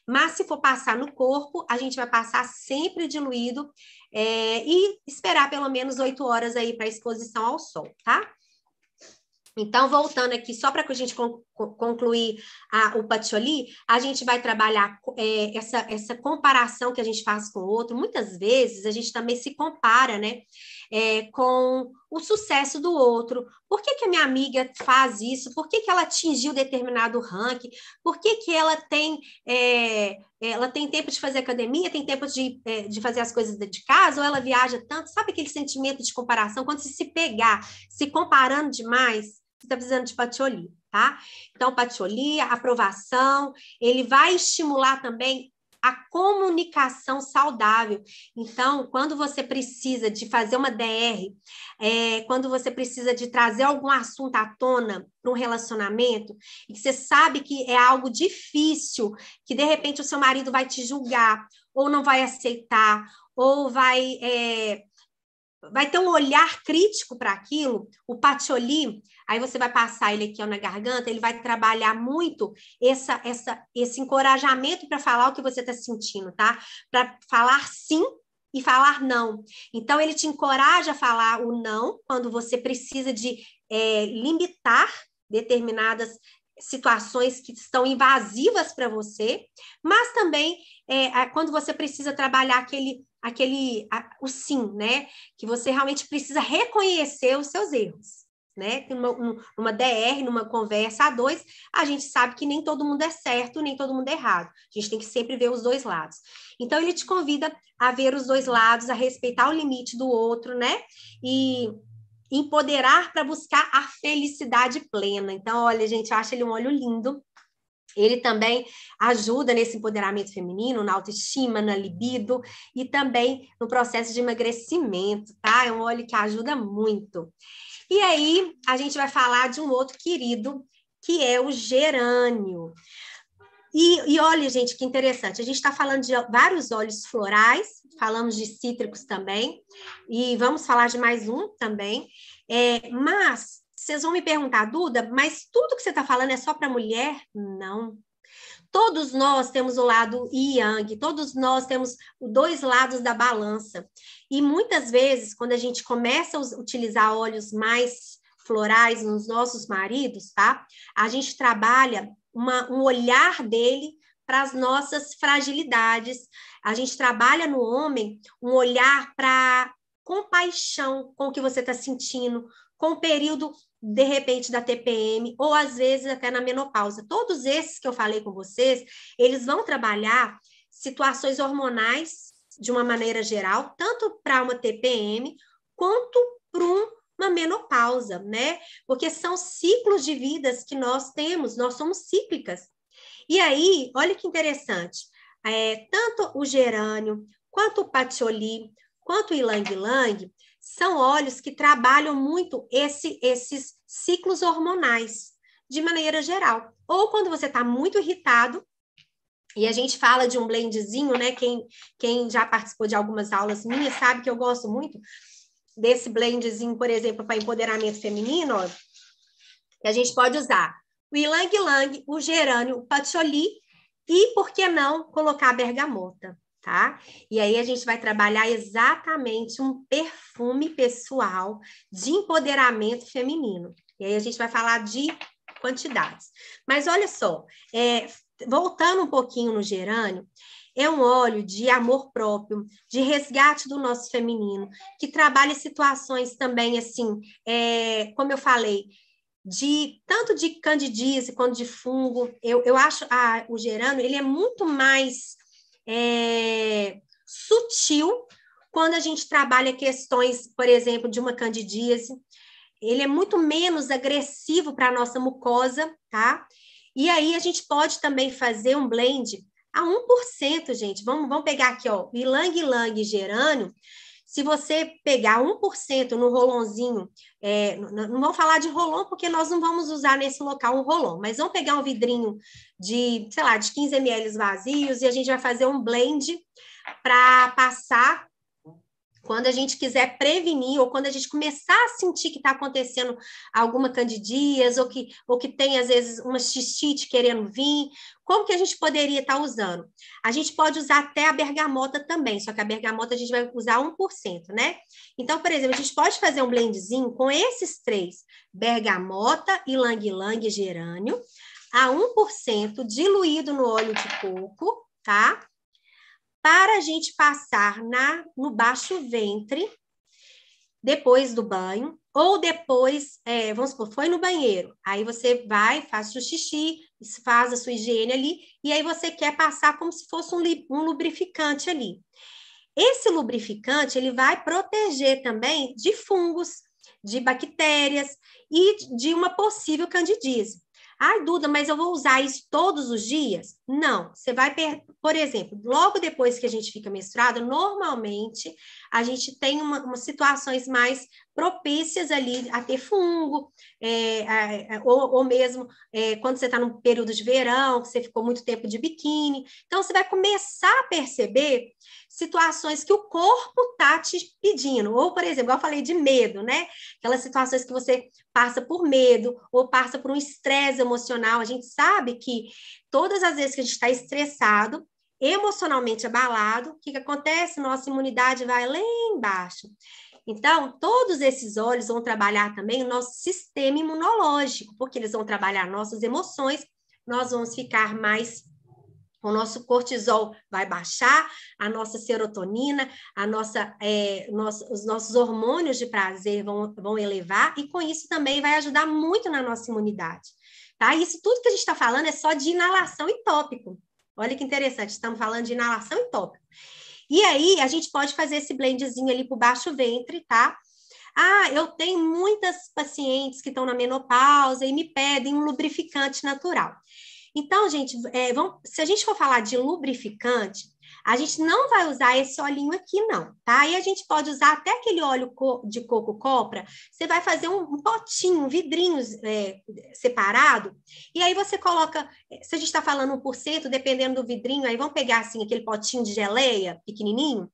Mas se for passar no corpo, a gente vai passar sempre diluído é, e esperar pelo menos oito horas aí para exposição ao sol, tá? Então, voltando aqui, só para que a gente concluir a, o patchouli, a gente vai trabalhar é, essa, essa comparação que a gente faz com o outro. Muitas vezes a gente também se compara, né? é, com o sucesso do outro. Por que, que a minha amiga faz isso? Por que, que ela atingiu determinado ranking? Por que, que ela tem é, ela tem tempo de fazer academia, tem tempo de, é, de fazer as coisas de casa, ou ela viaja tanto? Sabe aquele sentimento de comparação? Quando você se pegar se comparando demais, você está precisando de patioli. Tá? Então, patioli, aprovação, ele vai estimular também a comunicação saudável. Então, quando você precisa de fazer uma DR, é, quando você precisa de trazer algum assunto à tona para um relacionamento, e você sabe que é algo difícil, que de repente o seu marido vai te julgar, ou não vai aceitar, ou vai. É, vai ter um olhar crítico para aquilo. O Patioli Aí você vai passar ele aqui ó, na garganta, ele vai trabalhar muito essa, essa, esse encorajamento para falar o que você está sentindo, tá? Para falar sim e falar não. Então, ele te encoraja a falar o não quando você precisa de é, limitar determinadas situações que estão invasivas para você, mas também é, quando você precisa trabalhar aquele aquele a, o sim, né? Que você realmente precisa reconhecer os seus erros né? Numa, numa DR, numa conversa a dois, a gente sabe que nem todo mundo é certo, nem todo mundo é errado. A gente tem que sempre ver os dois lados. Então, ele te convida a ver os dois lados, a respeitar o limite do outro, né? E empoderar para buscar a felicidade plena. Então, olha, gente, eu acho ele um olho lindo. Ele também ajuda nesse empoderamento feminino, na autoestima, na libido e também no processo de emagrecimento, tá? É um óleo que ajuda muito. E aí a gente vai falar de um outro querido, que é o gerânio. E, e olha, gente, que interessante. A gente está falando de vários óleos florais, falamos de cítricos também, e vamos falar de mais um também. É, mas vocês vão me perguntar, Duda, mas tudo que você está falando é só para mulher? Não. Todos nós temos o lado yang, todos nós temos os dois lados da balança. E muitas vezes, quando a gente começa a utilizar óleos mais florais nos nossos maridos, tá? A gente trabalha uma, um olhar dele para as nossas fragilidades. A gente trabalha no homem um olhar para compaixão com o que você está sentindo, com o período de repente da TPM, ou às vezes até na menopausa. Todos esses que eu falei com vocês, eles vão trabalhar situações hormonais de uma maneira geral, tanto para uma TPM quanto para uma menopausa, né? Porque são ciclos de vidas que nós temos, nós somos cíclicas. E aí, olha que interessante, é, tanto o gerânio, quanto o patchouli, quanto o ilang-ilang, são óleos que trabalham muito esse, esses ciclos hormonais, de maneira geral. Ou quando você está muito irritado, e a gente fala de um blendzinho, né? Quem, quem já participou de algumas aulas minhas sabe que eu gosto muito desse blendzinho, por exemplo, para empoderamento feminino, ó, que a gente pode usar o ylang-ylang, o gerânio, o patchouli e, por que não, colocar a bergamota tá? E aí a gente vai trabalhar exatamente um perfume pessoal de empoderamento feminino. E aí a gente vai falar de quantidades. Mas olha só, é, voltando um pouquinho no gerânio, é um óleo de amor próprio, de resgate do nosso feminino, que trabalha situações também assim, é, como eu falei, de tanto de candidíase quanto de fungo. Eu, eu acho a, o gerânio ele é muito mais é, sutil quando a gente trabalha questões, por exemplo, de uma candidíase. Ele é muito menos agressivo para a nossa mucosa, tá? E aí a gente pode também fazer um blend a 1%, gente. Vamos, vamos pegar aqui, ó, ilang-ilang gerânio. Se você pegar 1% no rolonzinho, é, não, não falar de rolon porque nós não vamos usar nesse local um rolon, mas vamos pegar um vidrinho de, sei lá, de 15 ml vazios e a gente vai fazer um blend para passar quando a gente quiser prevenir ou quando a gente começar a sentir que está acontecendo alguma candidíase ou que, ou que tem, às vezes, uma xixite querendo vir, como que a gente poderia estar tá usando? A gente pode usar até a bergamota também, só que a bergamota a gente vai usar 1%, né? Então, por exemplo, a gente pode fazer um blendzinho com esses três, bergamota, e ilang e gerânio, a 1%, diluído no óleo de coco, tá? para a gente passar na no baixo ventre depois do banho ou depois, é, vamos supor, foi no banheiro, aí você vai, faz o xixi, faz a sua higiene ali, e aí você quer passar como se fosse um, um lubrificante ali. Esse lubrificante, ele vai proteger também de fungos, de bactérias e de uma possível candidíase. Ai, Duda, mas eu vou usar isso todos os dias? Não, você vai, por exemplo, logo depois que a gente fica menstruada, normalmente a gente tem uma, uma situações mais propícias ali a ter fungo, é, a, a, ou, ou, mesmo é, quando você está num período de verão, que você ficou muito tempo de biquíni. Então, você vai começar a perceber situações que o corpo está te pedindo. Ou, por exemplo, eu falei de medo, né? Aquelas situações que você passa por medo, ou passa por um estresse emocional. A gente sabe que todas as vezes que gente está estressado, emocionalmente abalado, o que, que acontece? Nossa imunidade vai lá embaixo. Então, todos esses olhos vão trabalhar também o nosso sistema imunológico, porque eles vão trabalhar nossas emoções, nós vamos ficar mais. O nosso cortisol vai baixar, a nossa serotonina, a nossa, é, nosso, os nossos hormônios de prazer vão, vão elevar, e com isso também vai ajudar muito na nossa imunidade. Tá? Isso tudo que a gente está falando é só de inalação e tópico. Olha que interessante, estamos falando de inalação e tópico. E aí, a gente pode fazer esse blendzinho ali por baixo ventre, tá? Ah, eu tenho muitas pacientes que estão na menopausa e me pedem um lubrificante natural. Então, gente, é, vamos, se a gente for falar de lubrificante, a gente não vai usar esse olhinho aqui, não, tá? E a gente pode usar até aquele óleo de coco copra. Você vai fazer um potinho, um vidrinho é, separado, e aí você coloca. É, se a gente está falando 1%, dependendo do vidrinho, aí vamos pegar assim aquele potinho de geleia pequenininho.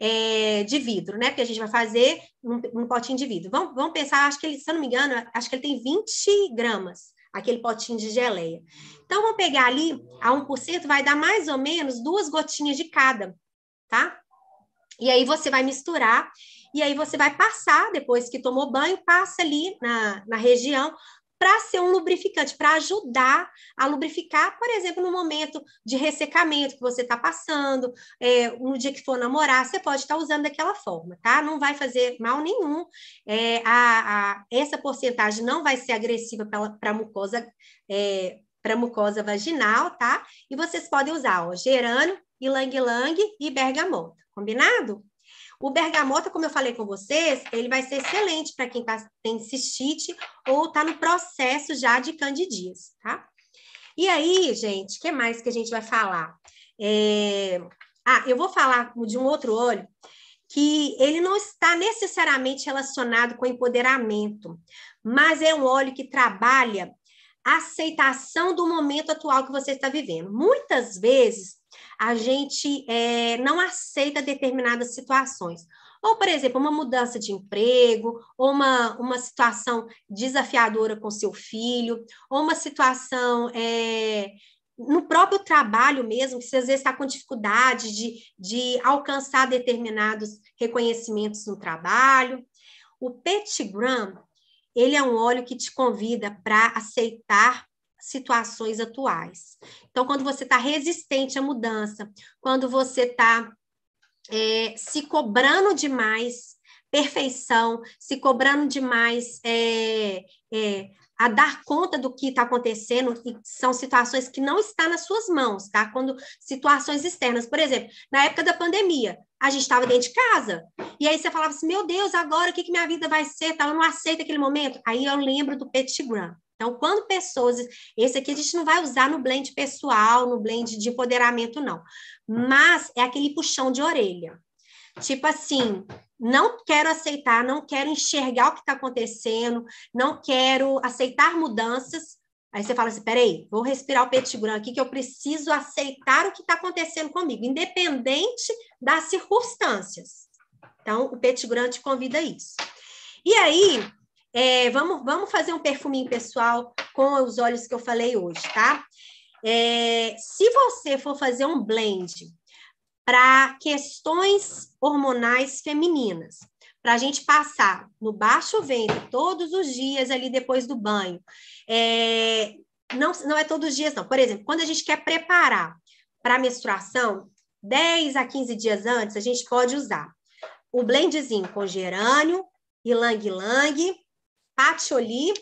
É, de vidro, né? Porque a gente vai fazer um, um potinho de vidro. Vamos, vamos pensar, acho que ele, se eu não me engano, acho que ele tem 20 gramas aquele potinho de geleia. Então, vou pegar ali, a 1% vai dar mais ou menos duas gotinhas de cada, tá? E aí você vai misturar, e aí você vai passar, depois que tomou banho, passa ali na, na região para ser um lubrificante, para ajudar a lubrificar, por exemplo, no momento de ressecamento que você está passando, é, no dia que for namorar, você pode estar tá usando daquela forma, tá? Não vai fazer mal nenhum. É, a, a, essa porcentagem não vai ser agressiva para a mucosa. É, para mucosa vaginal, tá? E vocês podem usar, ó, gerânio, ylang-ylang e bergamota. Combinado? O bergamota, como eu falei com vocês, ele vai ser excelente para quem tá, tem cistite ou está no processo já de candidíase, tá? E aí, gente, o que mais que a gente vai falar? É... Ah, eu vou falar de um outro óleo que ele não está necessariamente relacionado com empoderamento, mas é um óleo que trabalha a aceitação do momento atual que você está vivendo. Muitas vezes a gente é, não aceita determinadas situações. Ou, por exemplo, uma mudança de emprego, ou uma, uma situação desafiadora com seu filho, ou uma situação é, no próprio trabalho mesmo, que você às vezes está com dificuldade de, de alcançar determinados reconhecimentos no trabalho. O Petgram, ele é um óleo que te convida para aceitar situações atuais. Então, quando você está resistente à mudança, quando você está é, se cobrando demais perfeição, se cobrando demais é, é, a dar conta do que está acontecendo, e são situações que não estão nas suas mãos, tá? Quando situações externas, por exemplo, na época da pandemia, a gente estava dentro de casa, e aí você falava assim, meu Deus, agora o que, que minha vida vai ser? Tá? Eu não aceito aquele momento. Aí eu lembro do Petit Graham. Então, quando pessoas, esse aqui a gente não vai usar no blend pessoal, no blend de empoderamento, não. Mas é aquele puxão de orelha. Tipo assim, não quero aceitar, não quero enxergar o que está acontecendo, não quero aceitar mudanças. Aí você fala assim: peraí, vou respirar o petigrão aqui, que eu preciso aceitar o que está acontecendo comigo, independente das circunstâncias. Então, o petigrão te convida a isso. E aí, é, vamos, vamos fazer um perfuminho pessoal com os olhos que eu falei hoje, tá? É, se você for fazer um blend para questões hormonais femininas, para a gente passar no baixo ventre todos os dias ali depois do banho, é, não, não é todos os dias, não. Por exemplo, quando a gente quer preparar para a menstruação, 10 a 15 dias antes, a gente pode usar o blendzinho com gerânio, lang-lang, patchouli,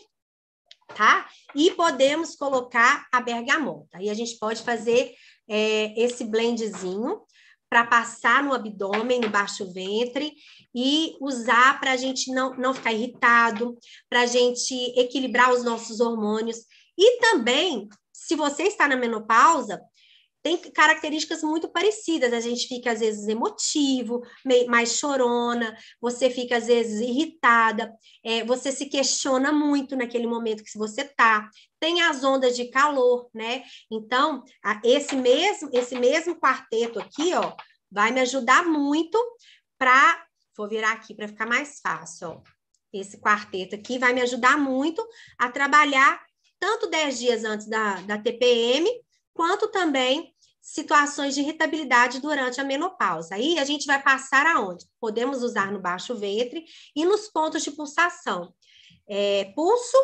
tá? E podemos colocar a bergamota. E a gente pode fazer é, esse blendzinho para passar no abdômen, no baixo ventre, e usar para a gente não, não ficar irritado, para a gente equilibrar os nossos hormônios. E também, se você está na menopausa, tem características muito parecidas. A gente fica, às vezes, emotivo, mais chorona, você fica, às vezes, irritada, é, você se questiona muito naquele momento que você está. Tem as ondas de calor, né? Então, esse mesmo, esse mesmo quarteto aqui, ó, vai me ajudar muito para. Vou virar aqui para ficar mais fácil, ó. Esse quarteto aqui vai me ajudar muito a trabalhar tanto 10 dias antes da, da TPM, quanto também situações de irritabilidade durante a menopausa. Aí a gente vai passar aonde? Podemos usar no baixo ventre e nos pontos de pulsação. É, pulso,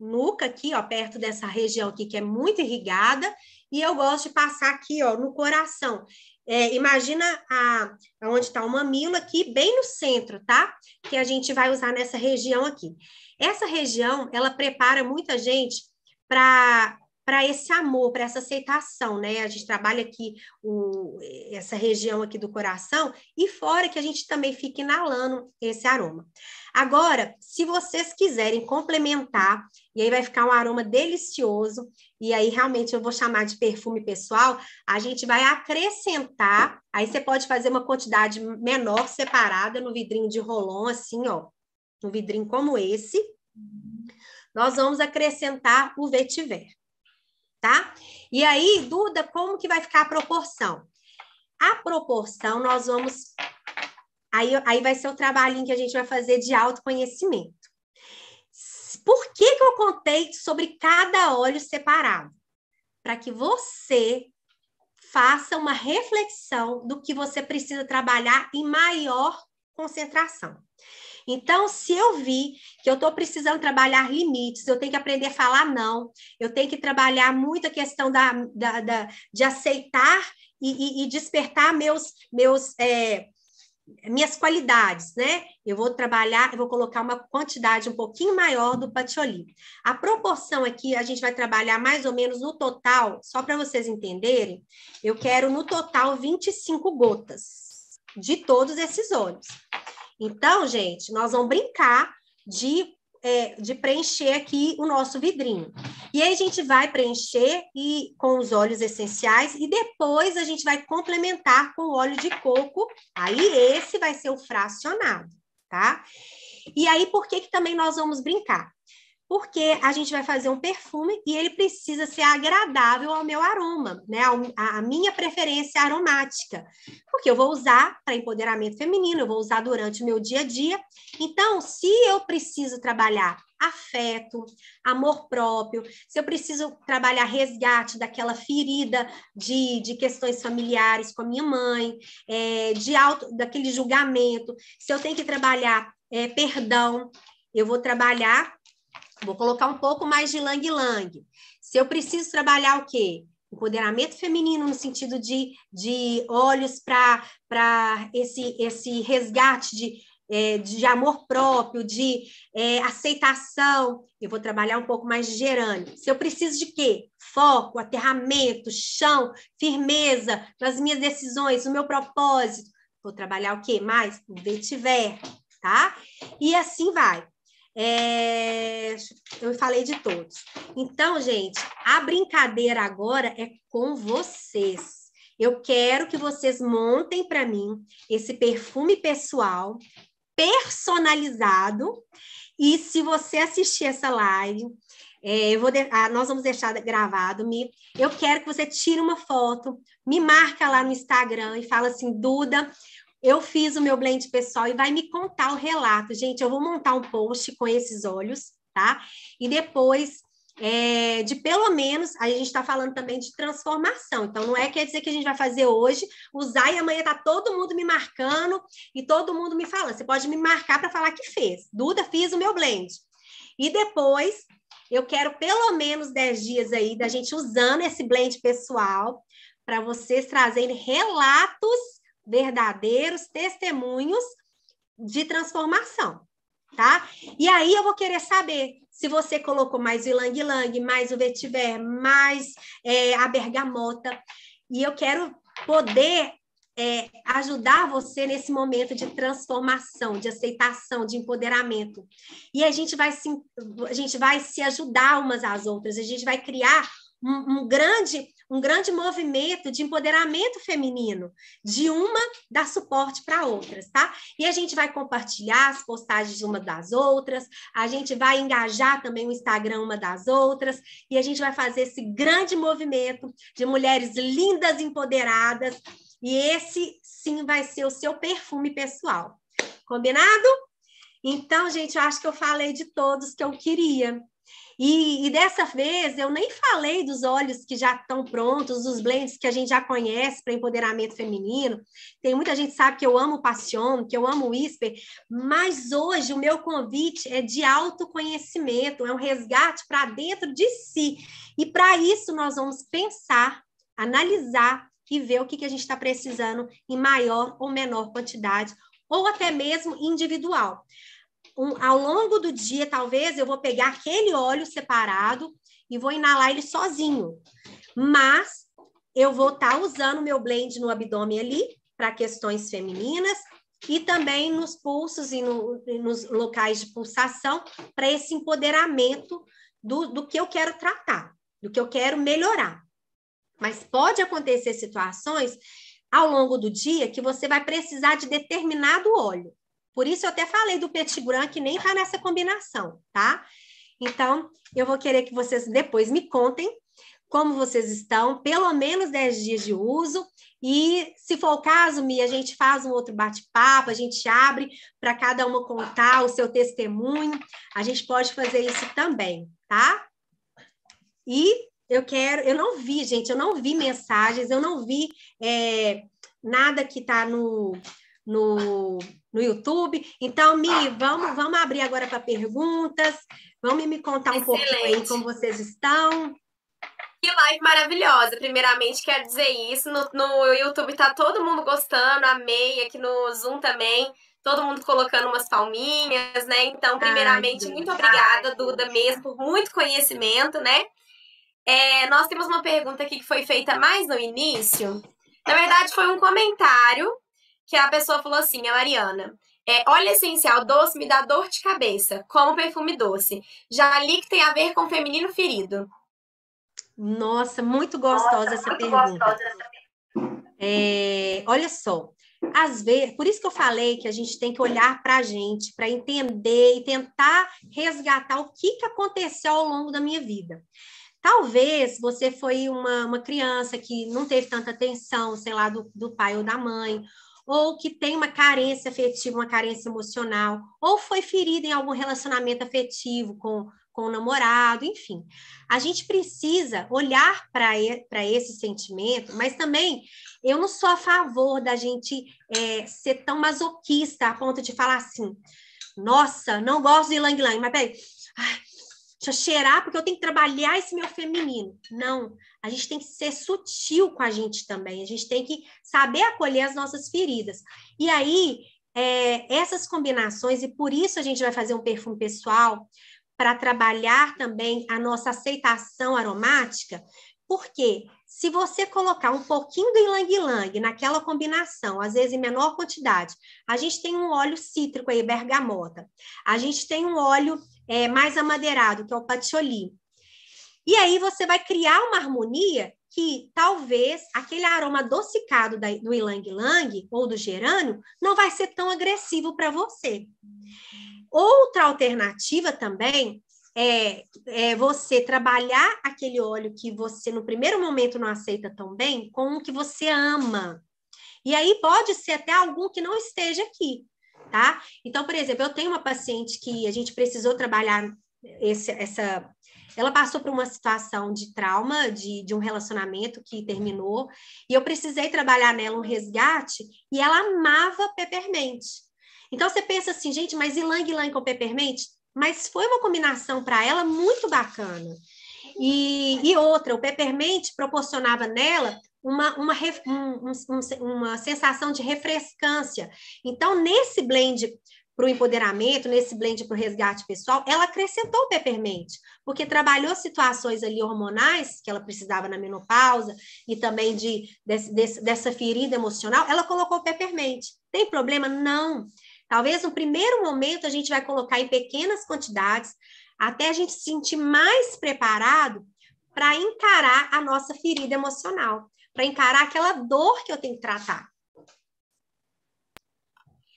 nuca aqui, ó, perto dessa região aqui que é muito irrigada, e eu gosto de passar aqui, ó, no coração. É, imagina a, onde está o mamilo aqui, bem no centro, tá? Que a gente vai usar nessa região aqui. Essa região, ela prepara muita gente para para esse amor, para essa aceitação, né? A gente trabalha aqui o, essa região aqui do coração e fora que a gente também fica inalando esse aroma. Agora, se vocês quiserem complementar, e aí vai ficar um aroma delicioso, e aí realmente eu vou chamar de perfume pessoal, a gente vai acrescentar, aí você pode fazer uma quantidade menor separada no vidrinho de rolon assim, ó, um vidrinho como esse. Uhum. Nós vamos acrescentar o vetiver tá? E aí, Duda, como que vai ficar a proporção? A proporção nós vamos. Aí, aí vai ser o trabalhinho que a gente vai fazer de autoconhecimento. Por que, que eu contei sobre cada óleo separado? Para que você faça uma reflexão do que você precisa trabalhar em maior concentração. Então, se eu vi que eu estou precisando trabalhar limites, eu tenho que aprender a falar não, eu tenho que trabalhar muito a questão da, da, da de aceitar e, e, e, despertar meus, meus é, minhas qualidades, né? Eu vou trabalhar, eu vou colocar uma quantidade um pouquinho maior do patchouli. A proporção aqui a gente vai trabalhar mais ou menos no total, só para vocês entenderem, eu quero no total 25 gotas de todos esses óleos. Então, gente, nós vamos brincar de, é, de preencher aqui o nosso vidrinho. E aí a gente vai preencher e com os óleos essenciais e depois a gente vai complementar com o óleo de coco. Aí esse vai ser o fracionado, tá? E aí por que que também nós vamos brincar? porque a gente vai fazer um perfume e ele precisa ser agradável ao meu aroma, né? A, minha preferência aromática, porque eu vou usar para empoderamento feminino, eu vou usar durante o meu dia a dia. Então, se eu preciso trabalhar afeto, amor próprio, se eu preciso trabalhar resgate daquela ferida de, de questões familiares com a minha mãe, é, de alto daquele julgamento, se eu tenho que trabalhar é, perdão, eu vou trabalhar Vou colocar um pouco mais de lang-lang. Se eu preciso trabalhar o quê? Empoderamento feminino no sentido de, de olhos para esse, esse resgate de, é, de amor próprio, de é, aceitação. Eu vou trabalhar um pouco mais de gerânio. Se eu preciso de quê? Foco, aterramento, chão, firmeza nas minhas decisões, no meu propósito. Vou trabalhar o quê? Mais? O vetiver, tá? E assim vai. É... Eu falei de todos. Então, gente, a brincadeira agora é com vocês. Eu quero que vocês montem para mim esse perfume pessoal personalizado. E se você assistir essa live, é, de... ah, nós vamos deixar gravado, Eu quero que você tire uma foto, me marca lá no Instagram e fala assim, Duda, eu fiz o meu blend pessoal e vai me contar o relato. Gente, eu vou montar um post com esses olhos, tá? E depois é, de pelo menos, a gente está falando também de transformação. Então, não é quer dizer que a gente vai fazer hoje, usar e amanhã tá todo mundo me marcando e todo mundo me falando. Você pode me marcar para falar que fez. Duda, fiz o meu blend. E depois, eu quero pelo menos 10 dias aí da gente usando esse blend pessoal para vocês trazerem relatos verdadeiros testemunhos de transformação, tá? E aí eu vou querer saber se você colocou mais o ilang ilang, mais o vetiver, mais é, a bergamota. E eu quero poder é, ajudar você nesse momento de transformação, de aceitação, de empoderamento. E a gente vai se, a gente vai se ajudar umas às outras, a gente vai criar um, um grande um grande movimento de empoderamento feminino, de uma dar suporte para outras, tá? E a gente vai compartilhar as postagens uma das outras, a gente vai engajar também o Instagram uma das outras, e a gente vai fazer esse grande movimento de mulheres lindas, empoderadas, e esse sim vai ser o seu perfume pessoal. Combinado? Então, gente, eu acho que eu falei de todos que eu queria. E, e, dessa vez eu nem falei dos olhos que já estão prontos, dos blends que a gente já conhece para empoderamento feminino. Tem muita gente que sabe que eu amo Passion, que eu amo Whisper, mas hoje o meu convite é de autoconhecimento, é um resgate para dentro de si. E para isso nós vamos pensar, analisar e ver o que, que a gente está precisando em maior ou menor quantidade, ou até mesmo individual um, ao longo do dia, talvez, eu vou pegar aquele óleo separado e vou inalar ele sozinho. Mas eu vou estar tá usando meu blend no abdômen ali, para questões femininas, e também nos pulsos e, no, e nos locais de pulsação, para esse empoderamento do, do que eu quero tratar, do que eu quero melhorar. Mas pode acontecer situações ao longo do dia que você vai precisar de determinado óleo. Por isso eu até falei do Petit Grand, que nem está nessa combinação, tá? Então, eu vou querer que vocês depois me contem como vocês estão, pelo menos 10 dias de uso. E, se for o caso, Mi, a gente faz um outro bate-papo, a gente abre para cada uma contar o seu testemunho. A gente pode fazer isso também, tá? E eu quero, eu não vi, gente, eu não vi mensagens, eu não vi é, nada que está no, no, no YouTube. Então, Mi, vamos, vamos abrir agora para perguntas. Vamos me contar um Excelente. pouquinho aí como vocês estão. Que live maravilhosa! Primeiramente, quero dizer isso. No, no YouTube está todo mundo gostando, amei. Aqui no Zoom também, todo mundo colocando umas palminhas, né? Então, primeiramente, Ai, muito obrigada, Duda, mesmo, por muito conhecimento, né? É, nós temos uma pergunta aqui que foi feita mais no início. Na verdade, foi um comentário que a pessoa falou assim, a ah, Mariana. É, óleo essencial doce me dá dor de cabeça, como perfume doce. Já li que tem a ver com feminino ferido. Nossa, muito gostosa Nossa, essa muito pergunta. Gostosa É, olha só, às vezes, por isso que eu falei que a gente tem que olhar para a gente, para entender e tentar resgatar o que, que aconteceu ao longo da minha vida. Talvez você foi uma, uma criança que não teve tanta atenção, sei lá, do, do pai ou da mãe, ou que tem uma carência afetiva, uma carência emocional, ou foi ferida em algum relacionamento afetivo com, com o namorado, enfim. A gente precisa olhar para esse sentimento, mas também eu não sou a favor da gente é, ser tão masoquista a ponto de falar assim: nossa, não gosto de lang-lang, mas peraí. deixa eu cheirar porque eu tenho que trabalhar esse meu feminino. Não, a gente tem que ser sutil com a gente também, a gente tem que saber acolher as nossas feridas. E aí, é, essas combinações, e por isso a gente vai fazer um perfume pessoal, para trabalhar também a nossa aceitação aromática, porque se você colocar um pouquinho do ylang-ylang naquela combinação, às vezes em menor quantidade, a gente tem um óleo cítrico aí, bergamota, a gente tem um óleo é, mais amadeirado, que é o patchouli, e aí você vai criar uma harmonia que talvez aquele aroma adocicado do ilang-ilang ou do gerânio não vai ser tão agressivo para você. Outra alternativa também é, é, você trabalhar aquele óleo que você no primeiro momento não aceita tão bem com o que você ama. E aí pode ser até algum que não esteja aqui, tá? Então, por exemplo, eu tenho uma paciente que a gente precisou trabalhar esse, essa ela passou por uma situação de trauma, de, de um relacionamento que terminou, e eu precisei trabalhar nela um resgate, e ela amava peppermint. Então você pensa assim, gente, mas ilang ilang com peppermint? Mas foi uma combinação para ela muito bacana. E, e, outra, o peppermint proporcionava nela uma, uma, um, um, uma sensação de refrescância. Então, nesse blend para o empoderamento, nesse blend para o resgate pessoal, ela acrescentou o Peppermint, porque trabalhou situações ali hormonais que ela precisava na menopausa e também de, dessa ferida emocional, ela colocou o Peppermint. Tem problema? Não. Talvez no primeiro momento a gente vai colocar em pequenas quantidades até a gente se sentir mais preparado para encarar a nossa ferida emocional, para encarar aquela dor que eu tenho que tratar.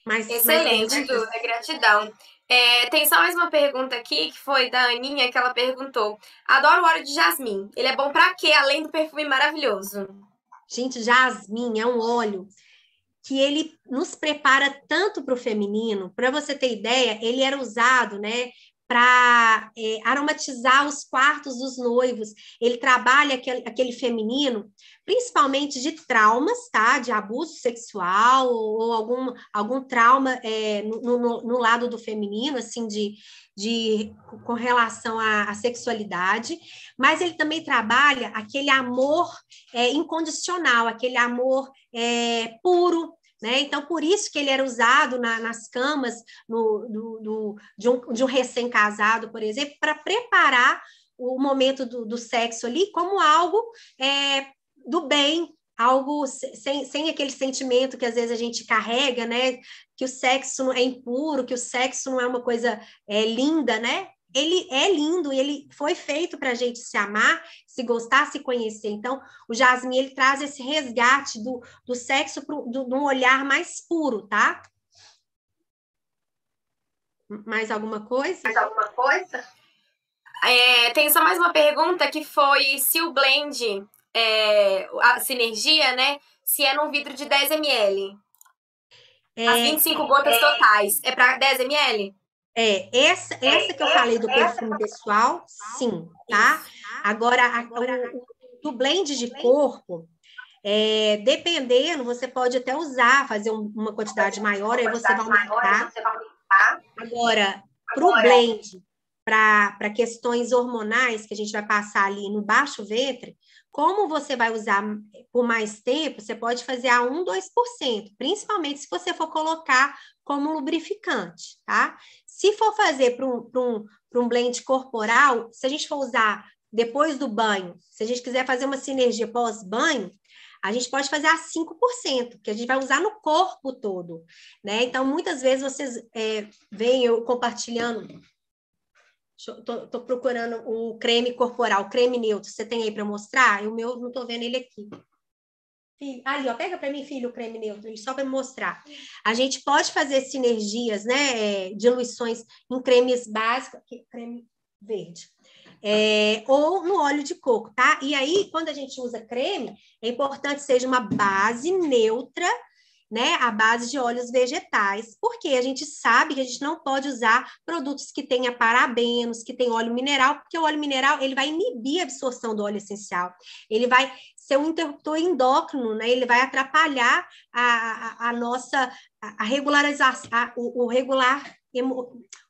Mas, Excelente, mas... Duda, gratidão. É, tem só mais uma pergunta aqui, que foi da Aninha, que ela perguntou. Adoro o óleo de jasmim. Ele é bom para quê, além do perfume maravilhoso? Gente, jasmim é um óleo que ele nos prepara tanto para o feminino. Para você ter ideia, ele era usado, né? para é, aromatizar os quartos dos noivos. Ele trabalha aquele, aquele, feminino, principalmente de traumas, tá? De abuso sexual ou, ou algum, algum trauma é, no, no, no, lado do feminino, assim, de, de com relação à, à sexualidade. Mas ele também trabalha aquele amor é, incondicional, aquele amor é, puro, né? Então, por isso que ele era usado na, nas camas no, do, do, de um, de um recém-casado, por exemplo, para preparar o momento do, do, sexo ali como algo é, do bem, algo sem, sem aquele sentimento que às vezes a gente carrega, né? Que o sexo é impuro, que o sexo não é uma coisa é, linda, né? ele é lindo, ele foi feito para a gente se amar, se gostar, se conhecer. Então, o Jasmine ele traz esse resgate do, do sexo para um olhar mais puro, tá? Mais alguma coisa? Mais alguma coisa? É, tem só mais uma pergunta que foi se o blend, é, a sinergia, né? Se é num vidro de 10 ml. É, As 25 gotas é. totais. É para 10 ml? É, essa, essa que eu falei do perfume pessoal, sim, tá? Agora, a, o, do blend de corpo, é, dependendo, você pode até usar, fazer um, uma quantidade maior, aí você vai aumentar. Agora, para o blend, para questões hormonais que a gente vai passar ali no baixo ventre, como você vai usar por mais tempo, você pode fazer a 1, 2%, principalmente se você for colocar como lubrificante, tá? Se for fazer para um, um, um blend corporal, se a gente for usar depois do banho, se a gente quiser fazer uma sinergia pós-banho, a gente pode fazer a 5%, que a gente vai usar no corpo todo, né? Então, muitas vezes vocês é, veem eu compartilhando. Estou procurando o creme corporal, creme neutro. Você tem aí para mostrar? O meu não estou vendo ele aqui. Filho, ali, ó, pega para mim, filho, o creme neutro, só para mostrar. A gente pode fazer sinergias, né? É, diluições em cremes básicos, creme verde. É, ou no óleo de coco, tá? E aí, quando a gente usa creme, é importante seja uma base neutra, né? A base de óleos vegetais, porque a gente sabe que a gente não pode usar produtos que tenha parabenos, que tem óleo mineral, porque o óleo mineral ele vai inibir a absorção do óleo essencial. Ele vai ser um interruptor endócrino, né? Ele vai atrapalhar a, a, a nossa a regularização, o, o, regular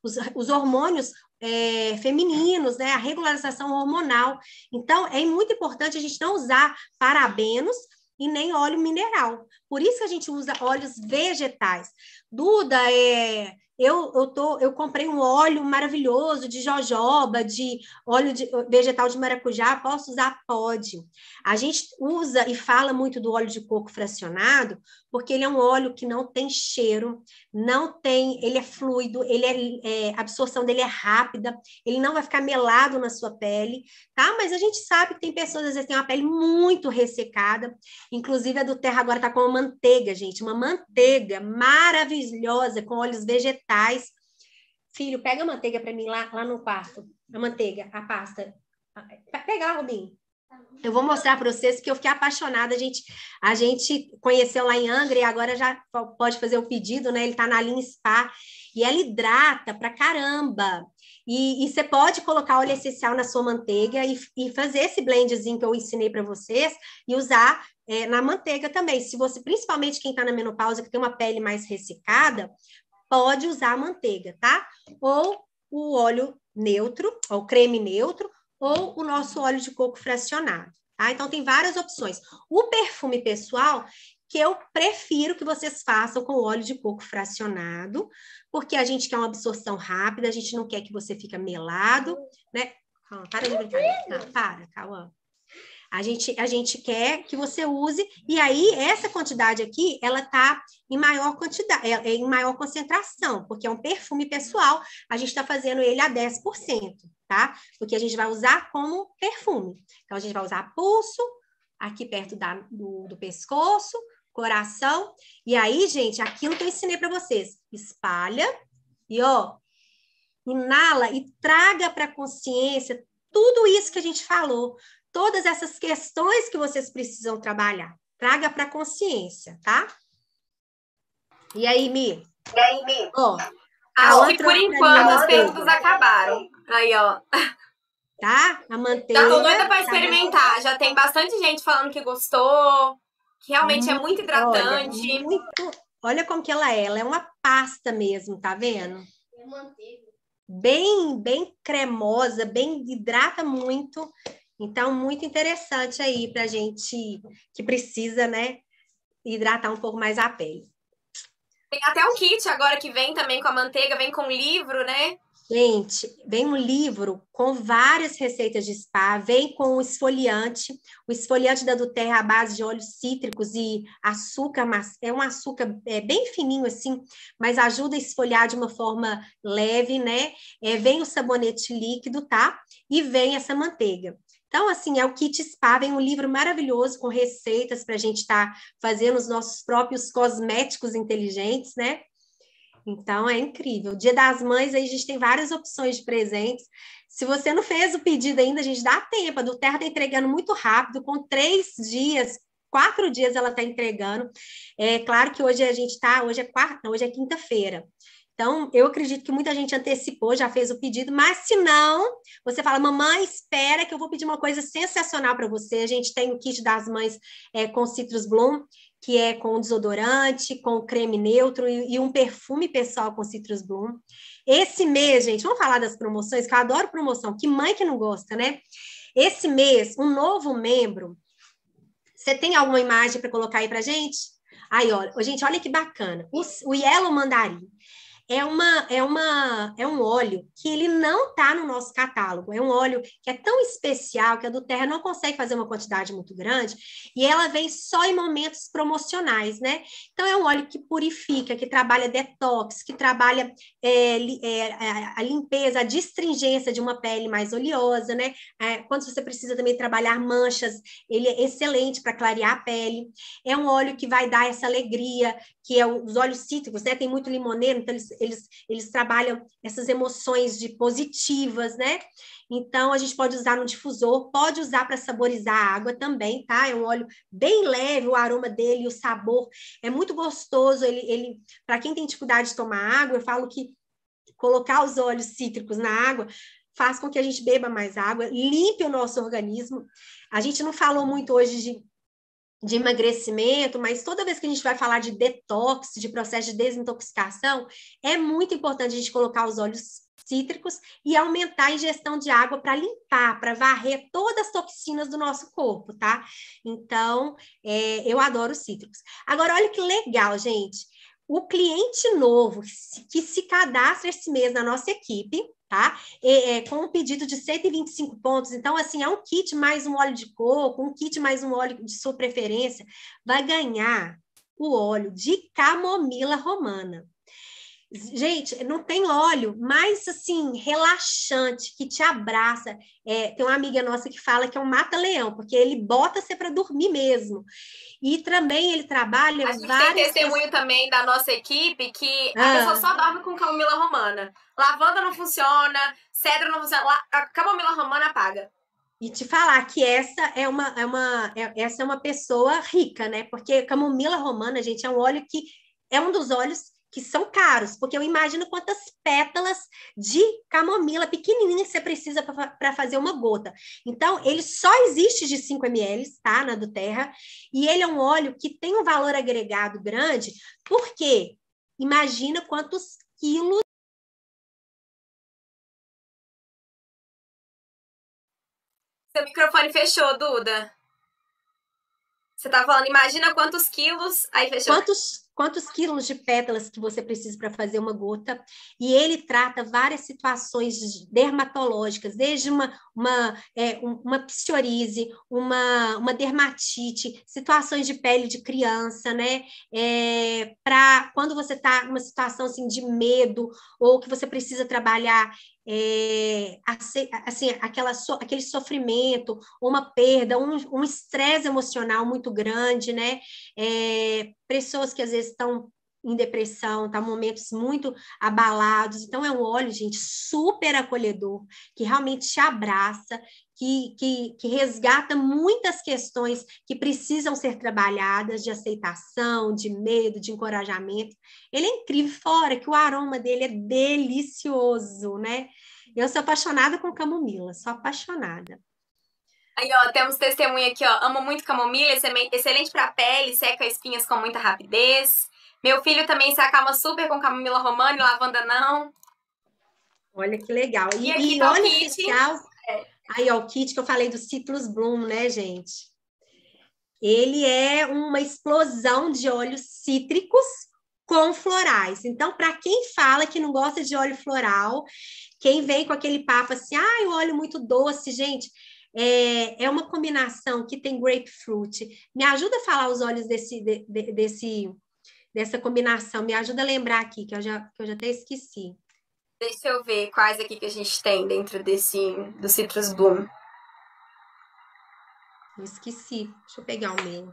os, os hormônios é, femininos, né? A regularização hormonal. Então, é muito importante a gente não usar parabenos e nem óleo mineral. Por isso que a gente usa óleos vegetais. Duda, é, eu, eu, tô, eu comprei um óleo maravilhoso de jojoba, de óleo de, vegetal de maracujá, posso usar? Pode. A gente usa e fala muito do óleo de coco fracionado, porque ele é um óleo que não tem cheiro, não tem, ele é fluido, ele é, é a absorção dele é rápida, ele não vai ficar melado na sua pele, tá? Mas a gente sabe que tem pessoas, às vezes, que têm uma pele muito ressecada, inclusive a do Terra agora tá com uma manteiga, gente, uma manteiga maravilhosa com óleos vegetais vegetais. Filho, pega a manteiga para mim lá, lá no quarto. A manteiga, a pasta. Ah, Pegar, lá, Rubinho. Eu vou mostrar para vocês que eu fiquei apaixonada. A gente, a gente conheceu lá em Angra e agora já pode fazer o pedido, né? Ele está na linha Spa e ela hidrata pra caramba. E, e, você pode colocar óleo essencial na sua manteiga e, e fazer esse blendzinho que eu ensinei para vocês e usar é, na manteiga também. Se você, principalmente quem está na menopausa, que tem uma pele mais ressecada, pode usar manteiga, tá? Ou o óleo neutro, ou creme neutro, ou o nosso óleo de coco fracionado. Tá? Então, tem várias opções. O perfume pessoal, que eu prefiro que vocês façam com óleo de coco fracionado, porque a gente quer uma absorção rápida, a gente não quer que você fique melado, né? Calma, para de brincar. Não, tá? para, calma. A gente, a gente quer que você use, e aí essa quantidade aqui, ela está em maior quantidade, é, é, em maior concentração, porque é um perfume pessoal, a gente está fazendo ele a 10%, tá? Porque a gente vai usar como perfume. Então, a gente vai usar pulso, aqui perto da, do, do pescoço, coração, e aí, gente, aquilo que eu ensinei para vocês, espalha, e ó, inala e traga para a consciência tudo isso que a gente falou, todas essas questões que vocês precisam trabalhar. Traga para a consciência, tá? E aí, Mi? E aí, Mi? Bom, a Acho outra, por enquanto as perguntas acabaram. Aí, ó. Tá? A manteiga. Tá tô doida para experimentar. já tem bastante gente falando que gostou, que realmente muito, é muito hidratante. Olha, muito, olha como que ela é. Ela é uma pasta mesmo, tá vendo? É manteiga bem, bem cremosa, bem hidrata muito então, muito interessante aí para gente que precisa, né, hidratar um pouco mais a pele. Tem até um kit agora que vem também com a manteiga, vem com livro, né? Gente, vem um livro com várias receitas de spa, vem com o esfoliante, o esfoliante da Duterra à base de óleos cítricos e açúcar, mas é um açúcar é, bem fininho assim, mas ajuda a esfoliar de uma forma leve, né? É, vem o sabonete líquido, tá? E vem essa manteiga. Então, assim, é o kit spa, vem um livro maravilhoso com receitas para a gente estar tá fazendo os nossos próprios cosméticos inteligentes, né? Então, é incrível. Dia das Mães, aí a gente tem várias opções de presentes. Se você não fez o pedido ainda, a gente dá tempo. A do Terra está entregando muito rápido, com três dias, quatro dias ela está entregando. É claro que hoje a gente está, hoje é quarta, hoje é quinta-feira. Então, eu acredito que muita gente antecipou, já fez o pedido, mas se não, você fala, mamãe, espera que eu vou pedir uma coisa sensacional para você. A gente tem o kit das mães é, com Citrus Bloom, que é com desodorante, com creme neutro e, e, um perfume pessoal com Citrus Bloom. Esse mês, gente, vamos falar das promoções, que eu adoro promoção, que mãe que não gosta, né? Esse mês, um novo membro. Você tem alguma imagem para colocar aí para gente? Aí, olha, gente, olha que bacana. O, o Yellow Mandarim é, uma, é, uma, é um óleo que ele não está no nosso catálogo. É um óleo que é tão especial que a do Terra não consegue fazer uma quantidade muito grande e ela vem só em momentos promocionais, né? Então, é um óleo que purifica, que trabalha detox, que trabalha é, é, a limpeza, a distringência de uma pele mais oleosa, né? É, quando você precisa também trabalhar manchas, ele é excelente para clarear a pele. É um óleo que vai dar essa alegria, que é os óleos cítricos, né? Tem muito limoneiro, então eles, eles, eles trabalham essas emoções de positivas, né? Então a gente pode usar no difusor, pode usar para saborizar a água também, tá? É um óleo bem leve, o aroma dele, o sabor é muito gostoso. Ele, ele para quem tem dificuldade de tomar água, eu falo que colocar os óleos cítricos na água faz com que a gente beba mais água, limpe o nosso organismo. A gente não falou muito hoje de de emagrecimento, mas toda vez que a gente vai falar de detox, de processo de desintoxicação, é muito importante a gente colocar os óleos cítricos e aumentar a ingestão de água para limpar, para varrer todas as toxinas do nosso corpo, tá? Então, é, eu adoro cítricos. Agora, olha que legal, gente. O cliente novo que se cadastra esse mês na nossa equipe, tá? e é, com um pedido de 125 pontos. Então, assim, é um kit mais um óleo de coco, um kit mais um óleo de sua preferência, vai ganhar o óleo de camomila romana. Gente, não tem óleo, mas assim, relaxante, que te abraça. É, tem uma amiga nossa que fala que é um mata-leão, porque ele bota você para dormir mesmo. E também ele trabalha. A gente várias tem testemunho pessoas... também da nossa equipe que a ah. pessoa só dorme com camomila romana. Lavanda não funciona, cedro não funciona, a camomila romana apaga. E te falar que essa é uma, é uma, é, essa é uma pessoa rica, né? Porque camomila romana, gente, é um óleo que é um dos óleos que são caros, porque eu imagino quantas pétalas de camomila pequenininha você precisa para fazer uma gota. Então, ele só existe de 5 ml, tá? Na do Terra. E ele é um óleo que tem um valor agregado grande, porque imagina quantos quilos. Seu microfone fechou, Duda. Você tá falando, imagina quantos quilos, aí fechou. Quantos quantos quilos de pétalas que você precisa para fazer uma gota, e ele trata várias situações dermatológicas, desde uma, uma, é, uma psoríase, uma, uma dermatite, situações de pele de criança, né? É, para quando você está numa situação assim, de medo ou que você precisa trabalhar é, assim, aquela, aquele sofrimento, uma perda, um estresse um emocional muito grande, né? É, pessoas que às vezes estão em depressão, estão tá, momentos muito abalados. Então, é um óleo, gente, super acolhedor, que realmente te abraça, que, que, que, resgata muitas questões que precisam ser trabalhadas de aceitação, de medo, de encorajamento. Ele é incrível, fora que o aroma dele é delicioso, né? Eu sou apaixonada com camomila, sou apaixonada. Aí, ó, temos testemunha aqui, ó. Amo muito camomila, excelente para pele, seca espinhas com muita rapidez. Meu filho também se acalma super com camomila romana e lavanda não. Olha que legal. E, e aqui tá olha o kit. Especial, é. Aí, ó, o kit que eu falei do Citrus Bloom, né, gente? Ele é uma explosão de óleos cítricos com florais. Então, para quem fala que não gosta de óleo floral, quem vem com aquele papo assim, ah, o óleo é muito doce, gente, é, é uma combinação que tem grapefruit. Me ajuda a falar os olhos desse, de, de, desse, dessa combinação, me ajuda a lembrar aqui, que eu já, que eu já até esqueci. Deixa eu ver quais aqui que a gente tem dentro desse do Citrus Bloom. Eu esqueci. Deixa eu pegar o meu.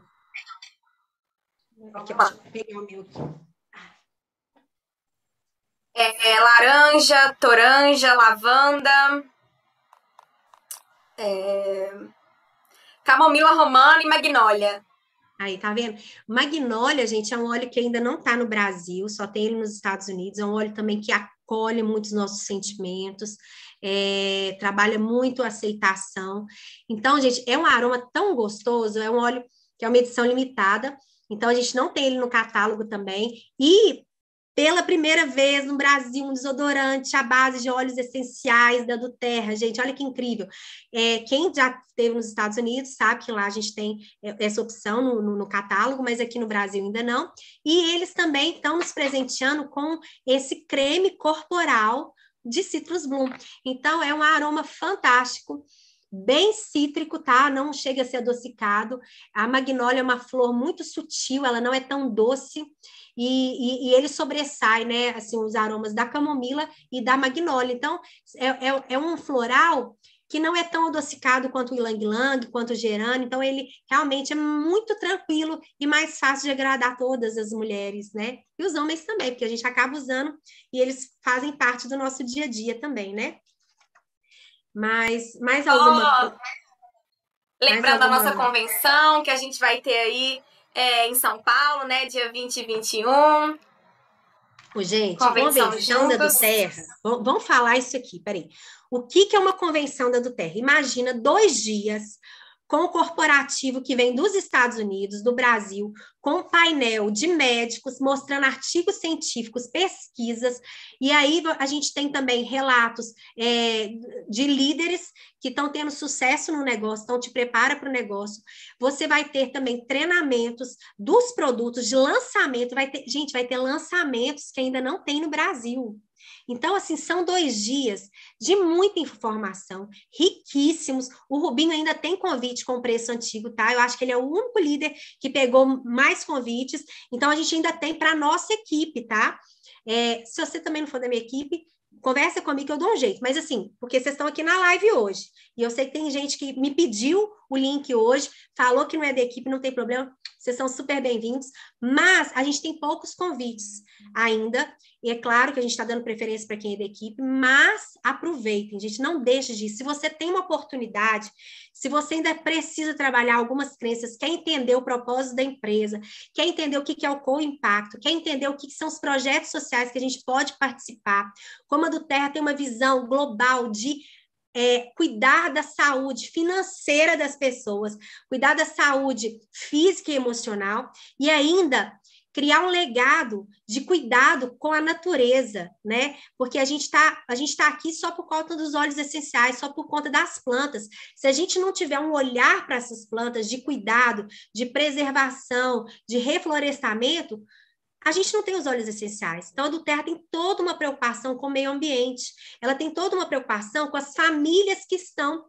Aqui, eu pegar o meu aqui. É, é, laranja, toranja, lavanda, é... Camomila romana e magnólia. Aí, tá vendo? Magnólia, gente, é um óleo que ainda não tá no Brasil, só tem ele nos Estados Unidos. É um óleo também que acolhe muitos nossos sentimentos, é, trabalha muito a aceitação. Então, gente, é um aroma tão gostoso, é um óleo que é uma edição limitada. Então, a gente não tem ele no catálogo também. E pela primeira vez no Brasil um desodorante à base de óleos essenciais da Terra, gente, olha que incrível. É, quem já esteve nos Estados Unidos sabe que lá a gente tem é, essa opção no, no, no catálogo, mas aqui no Brasil ainda não. E eles também estão nos presenteando com esse creme corporal de Citrus Bloom. Então, é um aroma fantástico bem cítrico, tá? Não chega a ser adocicado. A magnólia é uma flor muito sutil, ela não é tão doce e, e, e ele sobressai, né? Assim, os aromas da camomila e da magnólia. Então, é, é, é um floral que não é tão adocicado quanto o ylang-ylang, quanto o gerânio, então ele realmente é muito tranquilo e mais fácil de agradar todas as mulheres, né? E os homens também, porque a gente acaba usando e eles fazem parte do nosso dia a dia também, né? Mas mais alguma oh, Lembrando mais alguma... a nossa convenção que a gente vai ter aí é, em São Paulo, né? Dia 20 e 21. Pô, gente, convenção, convenção da Duterra. Vamos falar isso aqui, peraí. O que, que é uma convenção da Duterra? Imagina dois dias com o corporativo que vem dos Estados Unidos, do Brasil, com um painel de médicos mostrando artigos científicos, pesquisas, e aí a gente tem também relatos é, de líderes que estão tendo sucesso no negócio, então te prepara para o negócio. Você vai ter também treinamentos dos produtos de lançamento, vai ter, gente, vai ter lançamentos que ainda não tem no Brasil. Então, assim, são dois dias de muita informação, riquíssimos. O Rubinho ainda tem convite com preço antigo, tá? Eu acho que ele é o único líder que pegou mais convites. Então, a gente ainda tem para nossa equipe, tá? É, se você também não for da minha equipe, conversa comigo que eu dou um jeito. Mas assim, porque vocês estão aqui na live hoje. E eu sei que tem gente que me pediu o link hoje, falou que não é da equipe, não tem problema, vocês são super bem-vindos, mas a gente tem poucos convites ainda, e é claro que a gente está dando preferência para quem é da equipe, mas aproveitem, gente, não deixe de ir. Se você tem uma oportunidade, se você ainda precisa trabalhar algumas crenças, quer entender o propósito da empresa, quer entender o que é o co-impacto, quer entender o que são os projetos sociais que a gente pode participar, como a do Terra tem uma visão global de é, cuidar da saúde financeira das pessoas, cuidar da saúde física e emocional, e ainda criar um legado de cuidado com a natureza, né? Porque a gente está a gente tá aqui só por conta dos óleos essenciais, só por conta das plantas. Se a gente não tiver um olhar para essas plantas de cuidado, de preservação, de reflorestamento, a gente não tem os olhos essenciais. Então, a Duterra tem toda uma preocupação com o meio ambiente, ela tem toda uma preocupação com as famílias que estão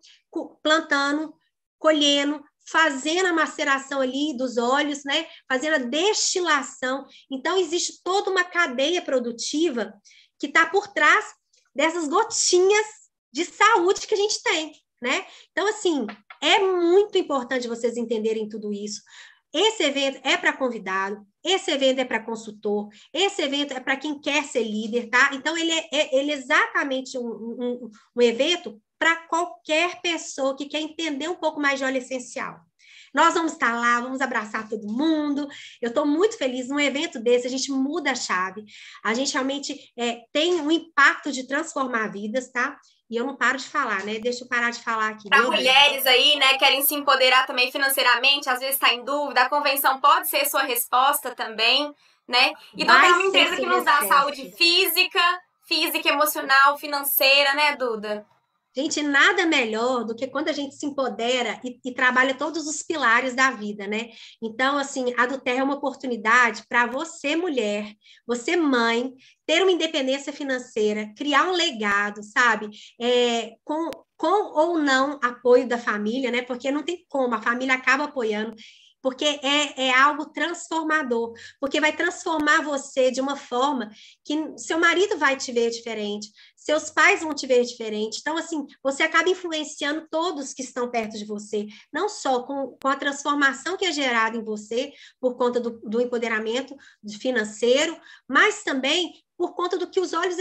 plantando, colhendo, fazendo a maceração ali dos óleos, né? fazendo a destilação. Então, existe toda uma cadeia produtiva que está por trás dessas gotinhas de saúde que a gente tem. Né? Então, assim, é muito importante vocês entenderem tudo isso. Esse evento é para convidado, esse evento é para consultor, esse evento é para quem quer ser líder, tá? Então, ele é, é ele é exatamente um, um, um evento para qualquer pessoa que quer entender um pouco mais de óleo essencial. Nós vamos estar lá, vamos abraçar todo mundo. Eu estou muito feliz. Num evento desse, a gente muda a chave, a gente realmente é, tem um impacto de transformar vidas, tá? E eu não paro de falar, né? Deixa eu parar de falar aqui. Para mulheres aí, né, querem se empoderar também financeiramente, às vezes está em dúvida, a convenção pode ser sua resposta também, né? E tem uma empresa que nos dá saúde física, física, emocional, financeira, né, Duda? Gente, nada melhor do que quando a gente se empodera e, e trabalha todos os pilares da vida, né? Então, assim, a do Terra é uma oportunidade para você, mulher, você, mãe, ter uma independência financeira, criar um legado, sabe? É, com, com ou não apoio da família, né? Porque não tem como, a família acaba apoiando porque é, é algo transformador, porque vai transformar você de uma forma que seu marido vai te ver diferente, seus pais vão te ver diferente. Então, assim, você acaba influenciando todos que estão perto de você, não só com, com a transformação que é gerada em você por conta do, do empoderamento financeiro, mas também por conta do que os olhos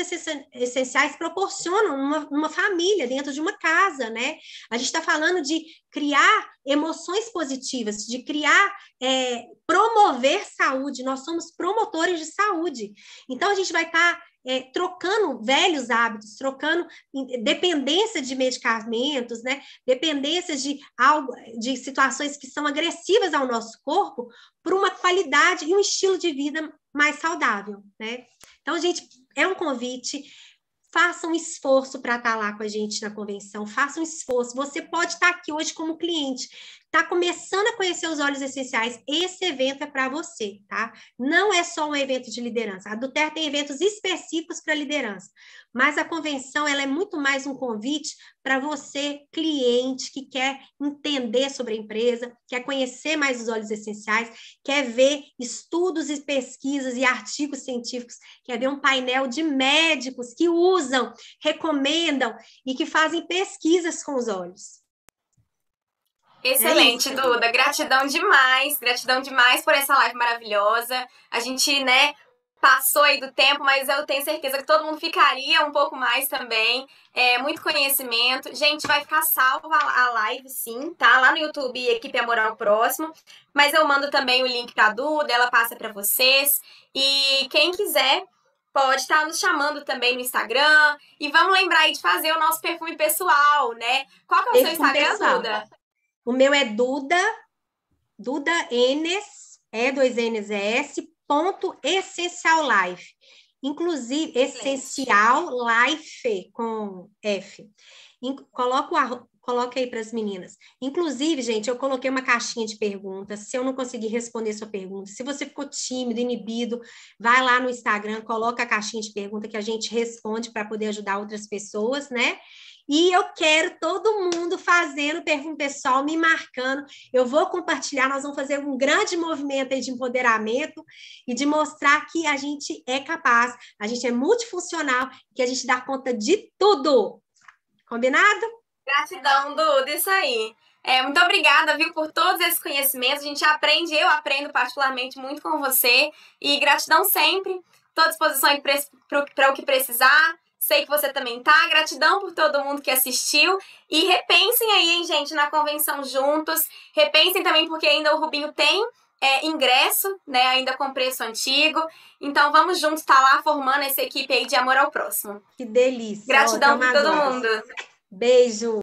essenciais proporcionam numa, numa, família, dentro de uma casa, né? A gente está falando de criar emoções positivas, de criar é, promover saúde, nós somos promotores de saúde. Então, a gente vai estar tá, é, trocando velhos hábitos, trocando dependência de medicamentos, né? dependência de, algo, de situações que são agressivas ao nosso corpo, por uma qualidade e um estilo de vida mais saudável. Né? Então, gente, é um convite faça um esforço para estar tá lá com a gente na convenção, faça um esforço. Você pode estar tá aqui hoje como cliente está começando a conhecer os olhos essenciais, esse evento é para você, tá? Não é só um evento de liderança. A Duterre tem eventos específicos para liderança, mas a convenção ela é muito mais um convite para você, cliente, que quer entender sobre a empresa, quer conhecer mais os olhos essenciais, quer ver estudos e pesquisas e artigos científicos, quer ver um painel de médicos que usam, recomendam e que fazem pesquisas com os olhos. É Excelente, Duda. Gratidão demais, gratidão demais por essa live maravilhosa. A gente, né, passou aí do tempo, mas eu tenho certeza que todo mundo ficaria um pouco mais também. É, muito conhecimento. Gente, vai ficar salva a live, sim, tá? Lá no YouTube, Equipe Amoral Próximo. Mas eu mando também o link pra Duda, ela passa para vocês. E quem quiser pode estar tá nos chamando também no Instagram. E vamos lembrar aí de fazer o nosso perfume pessoal, né? Qual que é o perfume seu Instagram, pessoal. Duda? O meu é Duda, Duda Enes, é dois N's é S, ponto essencial life. Inclusive, essencial life com F. In, coloca, coloca aí para as meninas. Inclusive, gente, eu coloquei uma caixinha de perguntas. Se eu não conseguir responder sua pergunta, se você ficou tímido, inibido, vai lá no Instagram, coloca a caixinha de pergunta que a gente responde para poder ajudar outras pessoas, né? E eu quero todo mundo fazendo perfume pessoal, me marcando. Eu vou compartilhar, nós vamos fazer um grande movimento aí de empoderamento e de mostrar que a gente é capaz, a gente é multifuncional, que a gente dá conta de tudo. Combinado? Gratidão, Duda, isso aí. É, muito obrigada, viu, por todos esses conhecimentos. A gente aprende, eu aprendo particularmente muito com você. E gratidão sempre. Estou à disposição para o que precisar. Sei que você também tá. Gratidão por todo mundo que assistiu. E repensem aí, hein, gente, na convenção juntos. Repensem também, porque ainda o Rubinho tem é, ingresso, né? Ainda com preço antigo. Então vamos juntos estar tá lá formando essa equipe aí de amor ao próximo. Que delícia. Gratidão por todo mundo. Beijo.